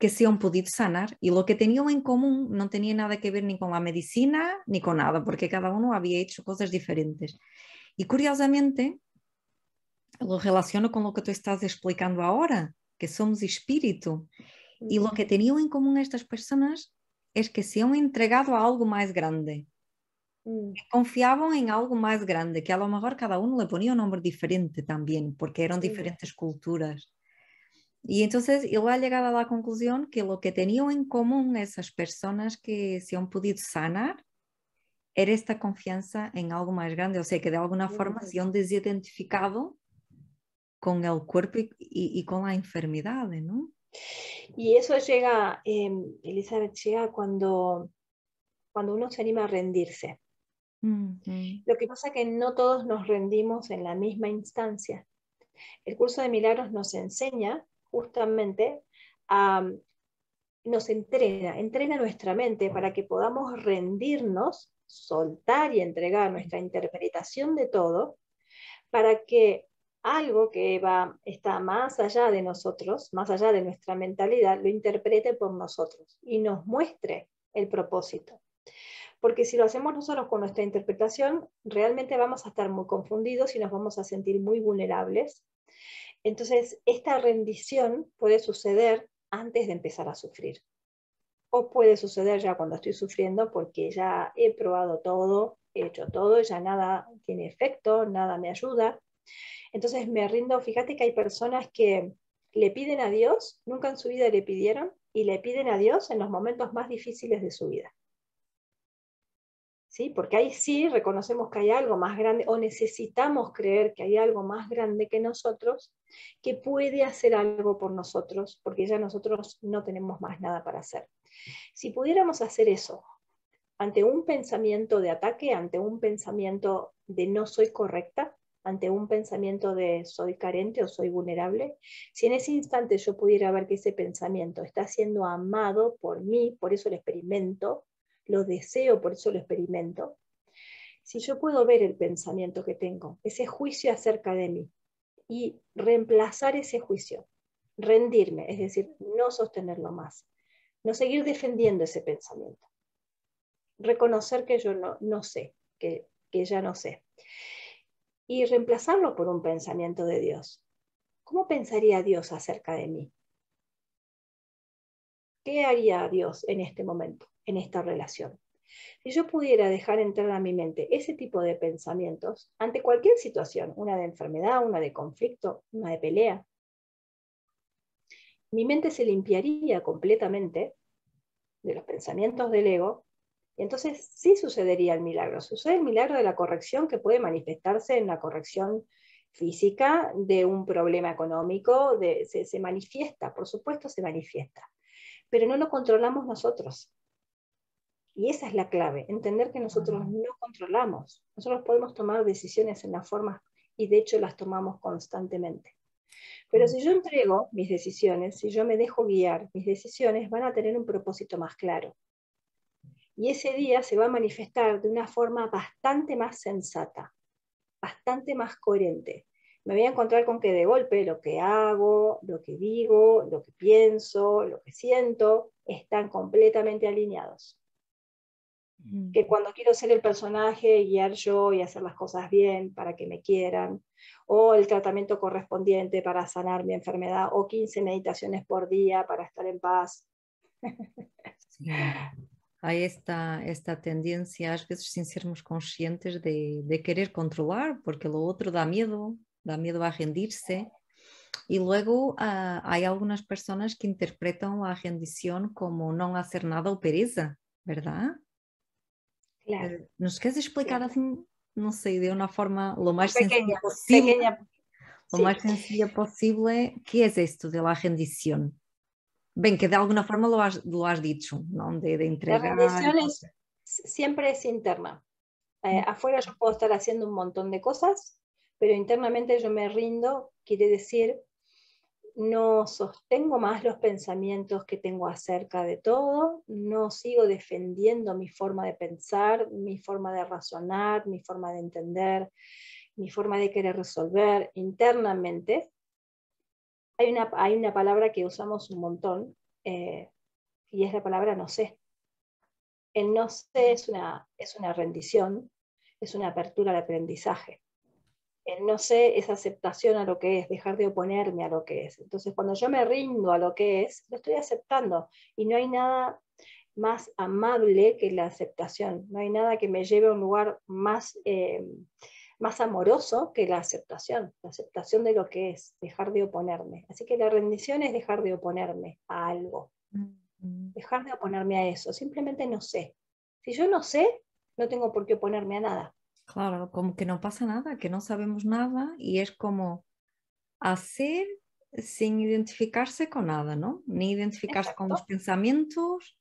que se han podido sanar e o que tinham em comum não tinha nada a ver nem com a medicina, nem com nada, porque cada um havia hecho coisas diferentes. E curiosamente, lo relaciono com o que tu estás explicando agora, que somos espírito Y lo que tenían en común estas personas es que se han entregado a algo más grande. Mm. Confiaban en algo más grande, que a lo mejor cada uno le ponía un nombre diferente también, porque eran diferentes culturas. Y entonces él ha llegado a la conclusión que lo que tenían en común esas personas que se han podido sanar era esta confianza en algo más grande, o sea que de alguna mm. forma se han desidentificado con el cuerpo y, y, y con la enfermedad, ¿no? Y eso llega, em, Elizabeth, llega cuando, cuando uno se anima a rendirse. Lo que pasa es que no todos nos rendimos en la misma instancia. El curso de milagros nos enseña justamente a, mm, nos entrena, entrena nuestra mente para que podamos rendirnos, soltar y entregar nuestra interpretación de todo, para que algo que va, está más allá de nosotros, más allá de nuestra mentalidad, lo interprete por nosotros y nos muestre el propósito. Porque si lo hacemos nosotros con nuestra interpretación, realmente vamos a estar muy confundidos y nos vamos a sentir muy vulnerables. Entonces, esta rendición puede suceder antes de empezar a sufrir. O puede suceder ya cuando estoy sufriendo porque ya he probado todo, he hecho todo, ya nada tiene efecto, nada me ayuda. Entonces me rindo, fíjate que hay personas que le piden a Dios, nunca en su vida le pidieron, y le piden a Dios en los momentos más difíciles de su vida. ¿Sí? Porque ahí sí reconocemos que hay algo más grande o necesitamos creer que hay algo más grande que nosotros que puede hacer algo por nosotros, porque ya nosotros no tenemos más nada para hacer. Si pudiéramos hacer eso ante un pensamiento de ataque, ante un pensamiento de no soy correcta, ante un pensamiento de soy carente o soy vulnerable, si en ese instante yo pudiera ver que ese pensamiento está siendo amado por mí, por eso lo experimento, lo deseo, por eso lo experimento, si yo puedo ver el pensamiento que tengo, ese juicio acerca de mí y reemplazar ese juicio, rendirme, es decir, no sostenerlo más, no seguir defendiendo ese pensamiento, reconocer que yo no, sé, que ya no sé y reemplazarlo por un pensamiento de Dios. ¿Cómo pensaría Dios acerca de mí? ¿Qué haría Dios en este momento, en esta relación? Si yo pudiera dejar entrar a mi mente ese tipo de pensamientos ante cualquier situación, una de enfermedad, una de conflicto, una de pelea, mi mente se limpiaría completamente de los pensamientos del ego entonces sí sucedería el milagro. Sucede el milagro de la corrección que puede manifestarse en la corrección física de un problema económico, se, se manifiesta, por supuesto se manifiesta, pero no lo controlamos nosotros. Y esa es la clave, entender que nosotros ah. no controlamos. Nosotros podemos tomar decisiones en las formas y de hecho las tomamos constantemente. Pero mm. si yo entrego mis decisiones, si yo me dejo guiar, mis decisiones van a tener un propósito más claro y ese día se va a manifestar de una forma bastante más sensata, bastante más coherente. Me voy a encontrar con que de golpe lo que hago, lo que digo, lo que pienso, lo que siento, están completamente alineados. Mm. Que cuando quiero ser el personaje, guiar yo y hacer las cosas bien para que me quieran, o el tratamiento correspondiente para sanar mi enfermedad, o 15 meditaciones por día para estar en paz. há esta, esta tendência, às vezes sem sermos conscientes, de, de querer controlar, porque o outro dá medo, dá medo a rendir-se. E logo ah, há algumas pessoas que interpretam a rendição como não fazer nada ou pereza, verdade? Claro. Eh, nos queres explicar assim, não sei, de uma forma lo mais pequena, é é sencilla possível? Pequena. Lo é sí. mais sencilla possível, que é es isto da rendição? Ven, que de alguna forma lo has, dicho, ¿no? De, de entregar. La siempre es interna. Eh, mm. afuera yo puedo estar haciendo un montón de cosas, pero internamente yo me rindo, quiere decir, no sostengo más los pensamientos que tengo acerca de todo, no sigo defendiendo mi forma de pensar, mi forma de razonar, mi forma de entender, mi forma de querer resolver internamente, hay una, palabra que usamos un montón eh, y es la palabra no sé. El no sé es una, es una rendición, es una apertura al aprendizaje. El no sé es aceptación a lo que es, dejar de oponerme a lo que es. Entonces, cuando yo me rindo a lo que es, lo estoy aceptando y no hay nada más amable que la aceptación. No hay nada que me lleve a un lugar más eh, más amoroso que la aceptación, la aceptación de lo que es, dejar de oponerme. Así que la rendición es dejar de oponerme a algo, dejar de oponerme a eso, simplemente no sé. Si yo no sé, no tengo por qué oponerme a nada. Claro, como que no pasa nada, que no sabemos nada y es como hacer sin identificarse con nada, ¿no? Ni identificarse con los pensamientos,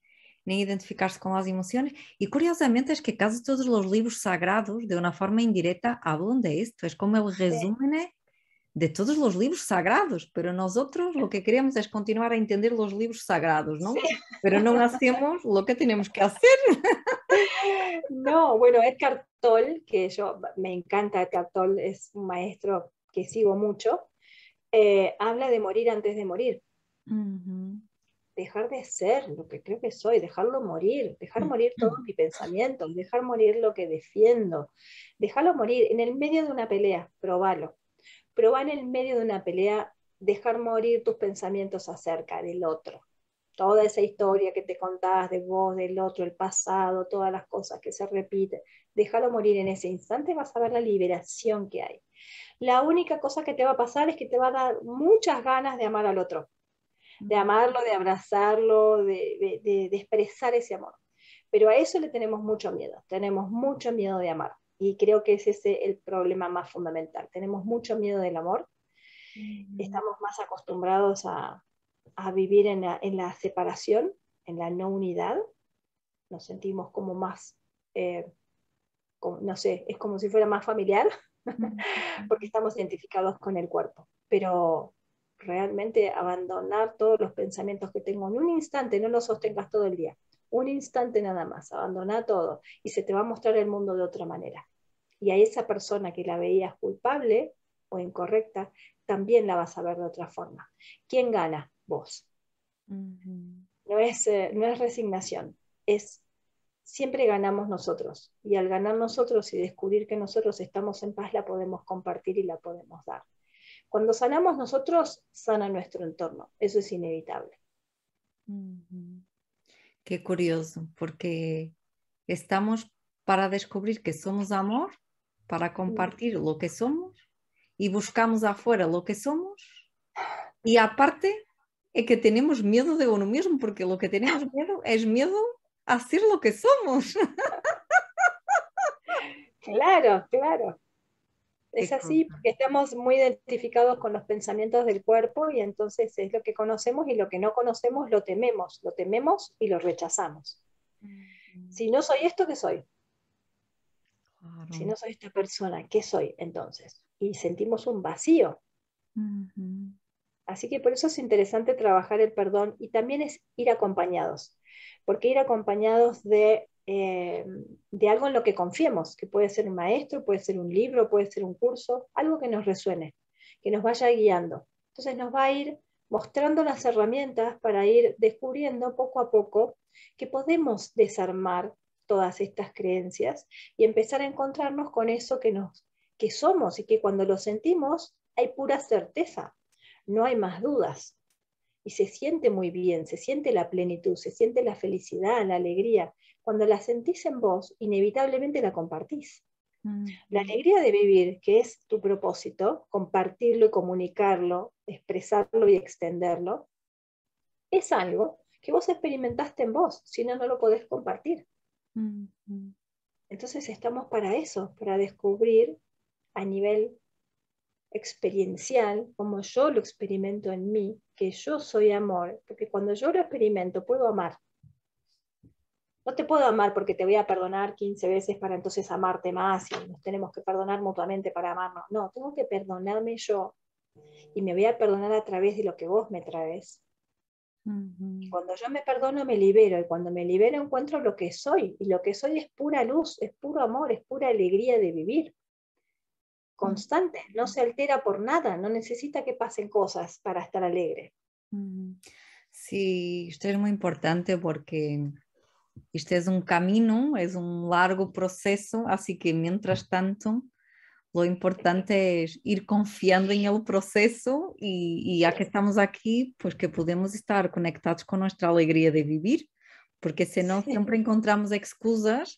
ni identificarse con las emociones, y e, curiosamente es que casi todos los libros sagrados, de una forma indirecta, hablan de esto. Es como el resumen de todos los libros sagrados, pero nosotros lo que queremos es continuar a entender los libros sagrados, ¿no? Pero no hacemos lo que tenemos que hacer. No, bueno, Edgar Toll, que yo me encanta, Edgar Toll es un maestro que sigo mucho, eh, habla de morir antes de morir dejar de ser lo que creo que soy, dejarlo morir, dejar mm, morir todos mm. mis pensamientos, dejar morir lo que defiendo, dejarlo morir en el medio de una pelea, probalo. probar en el medio de una pelea dejar morir tus pensamientos acerca del otro. Toda esa historia que te contabas de vos, del otro, el pasado, todas las cosas que se repiten, déjalo morir en ese instante, vas a ver la liberación que hay. La única cosa que te va a pasar es que te va a dar muchas ganas de amar al otro de amarlo, de abrazarlo, de, de, expresar ese amor. Pero a eso le tenemos mucho miedo, tenemos mucho miedo de amar. Y creo que ese es el problema más fundamental. Tenemos mucho miedo del amor, estamos más acostumbrados a, vivir en la, separación, en la no unidad, nos sentimos como más, eh, no sé, es como si fuera más familiar, porque estamos identificados con el cuerpo. Pero realmente abandonar todos los pensamientos que tengo en un instante, no los sostengas todo el día, un instante nada más, abandona todo y se te va a mostrar el mundo de otra manera. Y a esa persona que la veías culpable o incorrecta, también la vas a ver de otra forma. ¿Quién gana? Vos. no, es, eh, no es resignación, es siempre ganamos nosotros. Y al ganar nosotros y descubrir que nosotros estamos en paz, la podemos compartir y la podemos dar. Cuando sanamos nosotros, sana nuestro entorno. Eso es inevitable. Qué curioso, porque estamos para descubrir que somos amor, para compartir lo que somos y buscamos afuera lo que somos. Y aparte es que tenemos miedo de uno mismo, porque lo que tenemos miedo es miedo a ser lo que somos. Claro, claro es así, porque estamos muy identificados con los pensamientos del cuerpo y entonces es lo que conocemos y lo que no conocemos lo tememos, lo tememos y lo rechazamos. Si no soy esto, ¿qué soy? Si no soy esta persona, ¿qué soy entonces? Y sentimos un vacío. Así que por eso es interesante trabajar el perdón y también es ir acompañados, porque ir acompañados de eh, de algo en lo que confiemos, que puede ser un maestro, puede ser un libro, puede ser un curso, algo que nos resuene, que nos vaya guiando. Entonces nos va a ir mostrando las herramientas para ir descubriendo poco a poco que podemos desarmar todas estas creencias y empezar a encontrarnos con eso que nos que somos y que cuando lo sentimos hay pura certeza, no hay más dudas. Y se siente muy bien, se siente la plenitud, se siente la felicidad, la alegría, cuando la sentís en vos, inevitablemente la compartís. Mm. La alegría de vivir, que es tu propósito, compartirlo y comunicarlo, expresarlo y extenderlo, es algo que vos experimentaste en vos, si no, no lo podés compartir. Mm-hmm. Entonces estamos para eso, para descubrir a nivel experiencial, como yo lo experimento en mí, que yo soy amor, porque cuando yo lo experimento puedo amar. No te puedo amar porque te voy a perdonar 15 veces para entonces amarte más y nos tenemos que perdonar mutuamente para amarnos. No, tengo que perdonarme yo y me voy a perdonar a través de lo que vos me traes. cuando yo me perdono, me libero. Y cuando me libero, encuentro lo que soy. Y lo que soy es pura luz, es puro amor, es pura alegría de vivir. Constante, no se altera por nada, no necesita que pasen cosas para estar alegre. Sí, esto es muy importante porque Isto é um caminho, é um largo processo, assim que, mientras tanto, o importante é ir confiando em el processo e, e já que estamos aqui, porque podemos estar conectados com a nossa alegria de viver, porque senão Sim. sempre encontramos excusas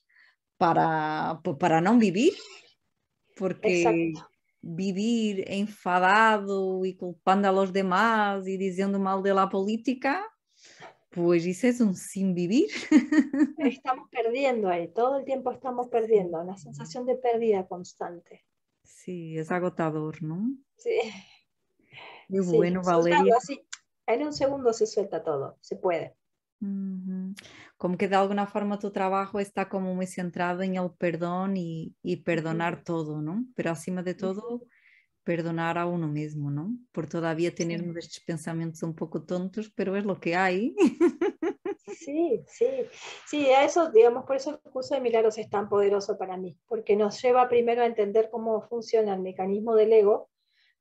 para, para não viver, porque Exacto. viver enfadado e culpando a demais e dizendo mal da política Pues dices, un sin vivir. Estamos perdiendo ahí, todo el tiempo estamos perdiendo, una sensación de pérdida constante. Sí, es agotador, ¿no? Sí. Muy bueno, Valeria. En un segundo se suelta todo, se puede. Como que de alguna forma tu trabajo está como muy centrado en el perdón y, y perdonar todo, ¿no? Pero encima de todo, perdonar a uno mismo, ¿no? Por todavía tener nuestros estos pensamientos un poco tontos, pero es lo que hay. Sí, sí, sí, a eso, digamos, por eso el curso de milagros es tan poderoso para mí, porque nos lleva primero a entender cómo funciona el mecanismo del ego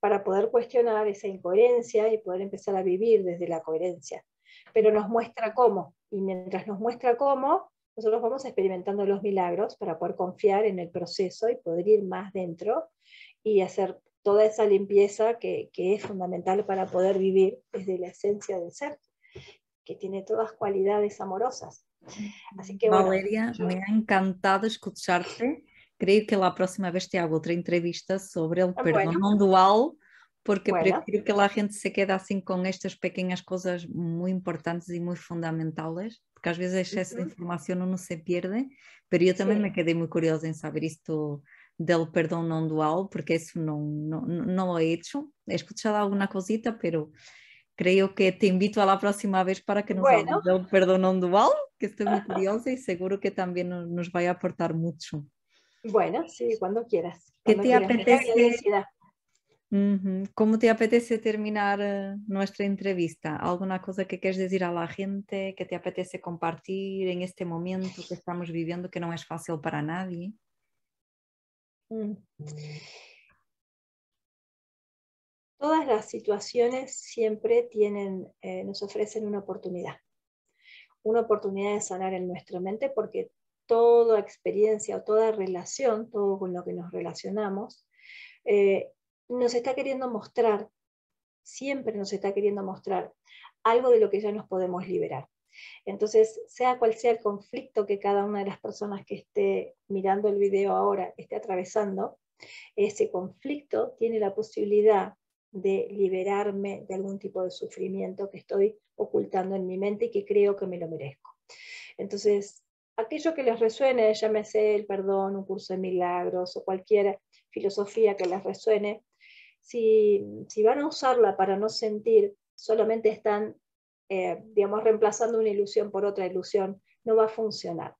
para poder cuestionar esa incoherencia y poder empezar a vivir desde la coherencia. Pero nos muestra cómo, y mientras nos muestra cómo, nosotros vamos experimentando los milagros para poder confiar en el proceso y poder ir más dentro y hacer toda esa limpieza que, que, es fundamental para poder vivir desde la esencia del ser, que tiene todas cualidades amorosas. Así que, Valeria, me ha encantado escucharte. Creo que la próxima vez te hago otra entrevista sobre el ah, perdón dual, porque prefiero que la gente se quede así con estas pequeñas cosas muy importantes y muy fundamentales, porque a veces el exceso de información uno se pierde, pero yo también me quedé muy curiosa en saber esto del perdón no dual, porque eso no lo he hecho. He escuchado alguna cosita, pero creo que te invito a la próxima vez para que nos bueno. del perdón no dual, que estoy muy curiosa y seguro que también nos va a aportar mucho. Bueno, sí, cuando quieras. ¿Qué te apetece? ¿Cómo te apetece terminar eh, nuestra entrevista? ¿Alguna cosa que quieres decir a la gente que te apetece compartir en este momento que estamos viviendo que no es fácil para nadie? Mm. Todas las situaciones siempre tienen, eh, nos ofrecen una oportunidad. Una oportunidad de sanar en nuestra mente porque toda experiencia o toda relación, todo con lo que nos relacionamos, eh, nos está queriendo mostrar, siempre nos está queriendo mostrar algo de lo que ya nos podemos liberar. Entonces, sea cual sea el conflicto que cada una de las personas que esté mirando el video ahora esté atravesando, ese conflicto tiene la posibilidad de liberarme de algún tipo de sufrimiento que estoy ocultando en mi mente y que creo que me lo merezco. Entonces, aquello que les resuene, llámese el perdón, un curso de milagros o cualquier filosofía que les resuene, si, si van a usarla para no sentir, solamente están eh, digamos, reemplazando una ilusión por otra ilusión, no va a funcionar.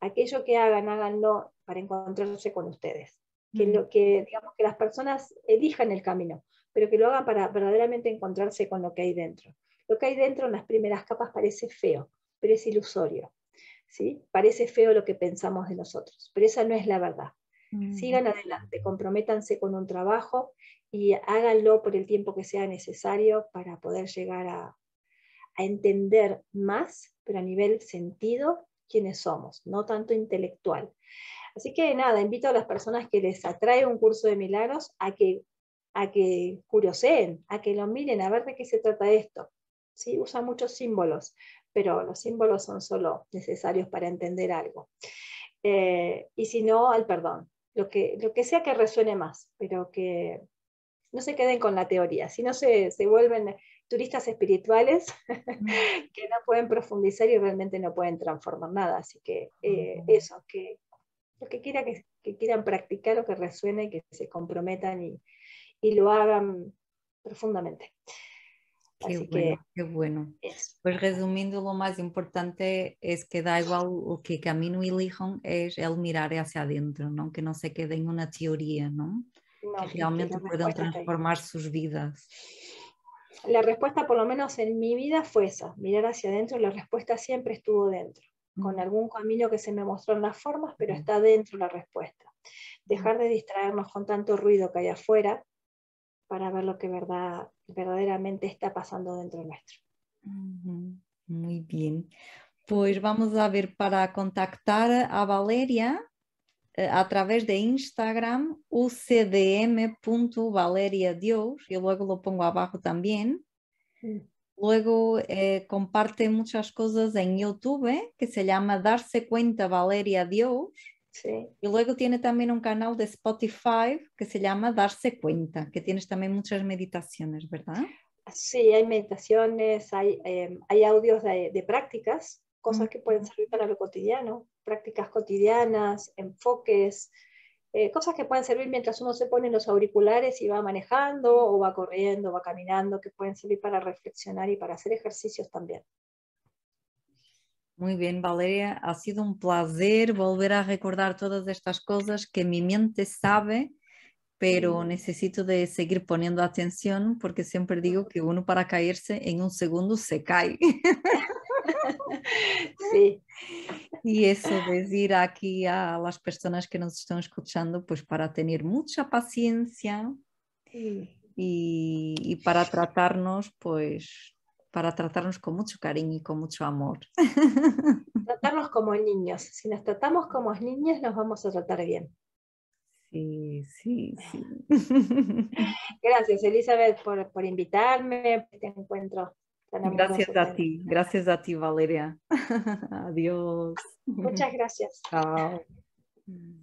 Aquello que hagan, háganlo para encontrarse con ustedes. Que, mm. que, digamos, que las personas elijan el camino, pero que lo hagan para verdaderamente encontrarse con lo que hay dentro. Lo que hay dentro en las primeras capas parece feo, pero es ilusorio. ¿sí? Parece feo lo que pensamos de nosotros, pero esa no es la verdad. Mm. Sigan adelante, comprométanse con un trabajo y háganlo por el tiempo que sea necesario para poder llegar a, a entender más, pero a nivel sentido, quiénes somos, no tanto intelectual. Así que nada, invito a las personas que les atrae un curso de milagros a que, a que curioseen, a que lo miren, a ver de qué se trata esto. ¿sí? Usa muchos símbolos, pero los símbolos son solo necesarios para entender algo. Eh, y si no, al perdón, lo que, lo que sea que resuene más, pero que no se queden con la teoría, si no se, se vuelven turistas espirituales que no pueden profundizar y realmente no pueden transformar nada. Así que eh, eso, que lo que, quiera que, quieran practicar lo que resuene, que se comprometan y, y lo hagan profundamente. Qué Así bueno, que, qué bueno. Pues resumiendo, lo más importante es que da igual lo que camino elijan, es el mirar hacia adentro, ¿no? que no se quede en una teoría, ¿no? que realmente puedan transformar sus vidas la respuesta, por lo menos en mi vida, fue esa, mirar hacia adentro, la respuesta siempre estuvo dentro, mm. con algún camino que se me mostró en las formas, pero mm. está dentro la respuesta. Mm. Dejar de distraernos con tanto ruido que hay afuera para ver lo que verdad, verdaderamente está pasando dentro nuestro. Muy bien. Pues vamos a ver para contactar a Valeria. Eh, a través de Instagram, o y Dios, luego lo pongo abajo también. Mm. Luego eh, comparte muchas cosas en YouTube que se llama Darse Cuenta Valeria Dios. Y luego tiene también un canal de Spotify que se llama Darse Cuenta, que tienes también muchas meditaciones, ¿verdad? Sí, hay meditaciones, hay, em, audios de prácticas cosas que pueden servir para lo cotidiano, prácticas cotidianas, enfoques, eh, cosas que pueden servir mientras uno se pone los auriculares y va manejando o va corriendo, va caminando, que pueden servir para reflexionar y para hacer ejercicios también. Muy bien, Valeria, ha sido un placer volver a recordar todas estas cosas que mi mente sabe, pero necesito de seguir poniendo atención porque siempre digo que uno para caerse en un segundo se cae. Sí. Y eso es decir aquí a las personas que nos están escuchando pues para tener mucha paciencia y para tratarnos, pues para tratarnos con mucho cariño y con mucho amor. Tratarnos como niños. Si nos tratamos como niños, nos vamos a tratar bien. Sí, sí, sí. Gracias, Elizabeth, por, por invitarme te este encuentro Gracias a ti, gracias a ti Valeria. Adiós. Muchas gracias. Chao.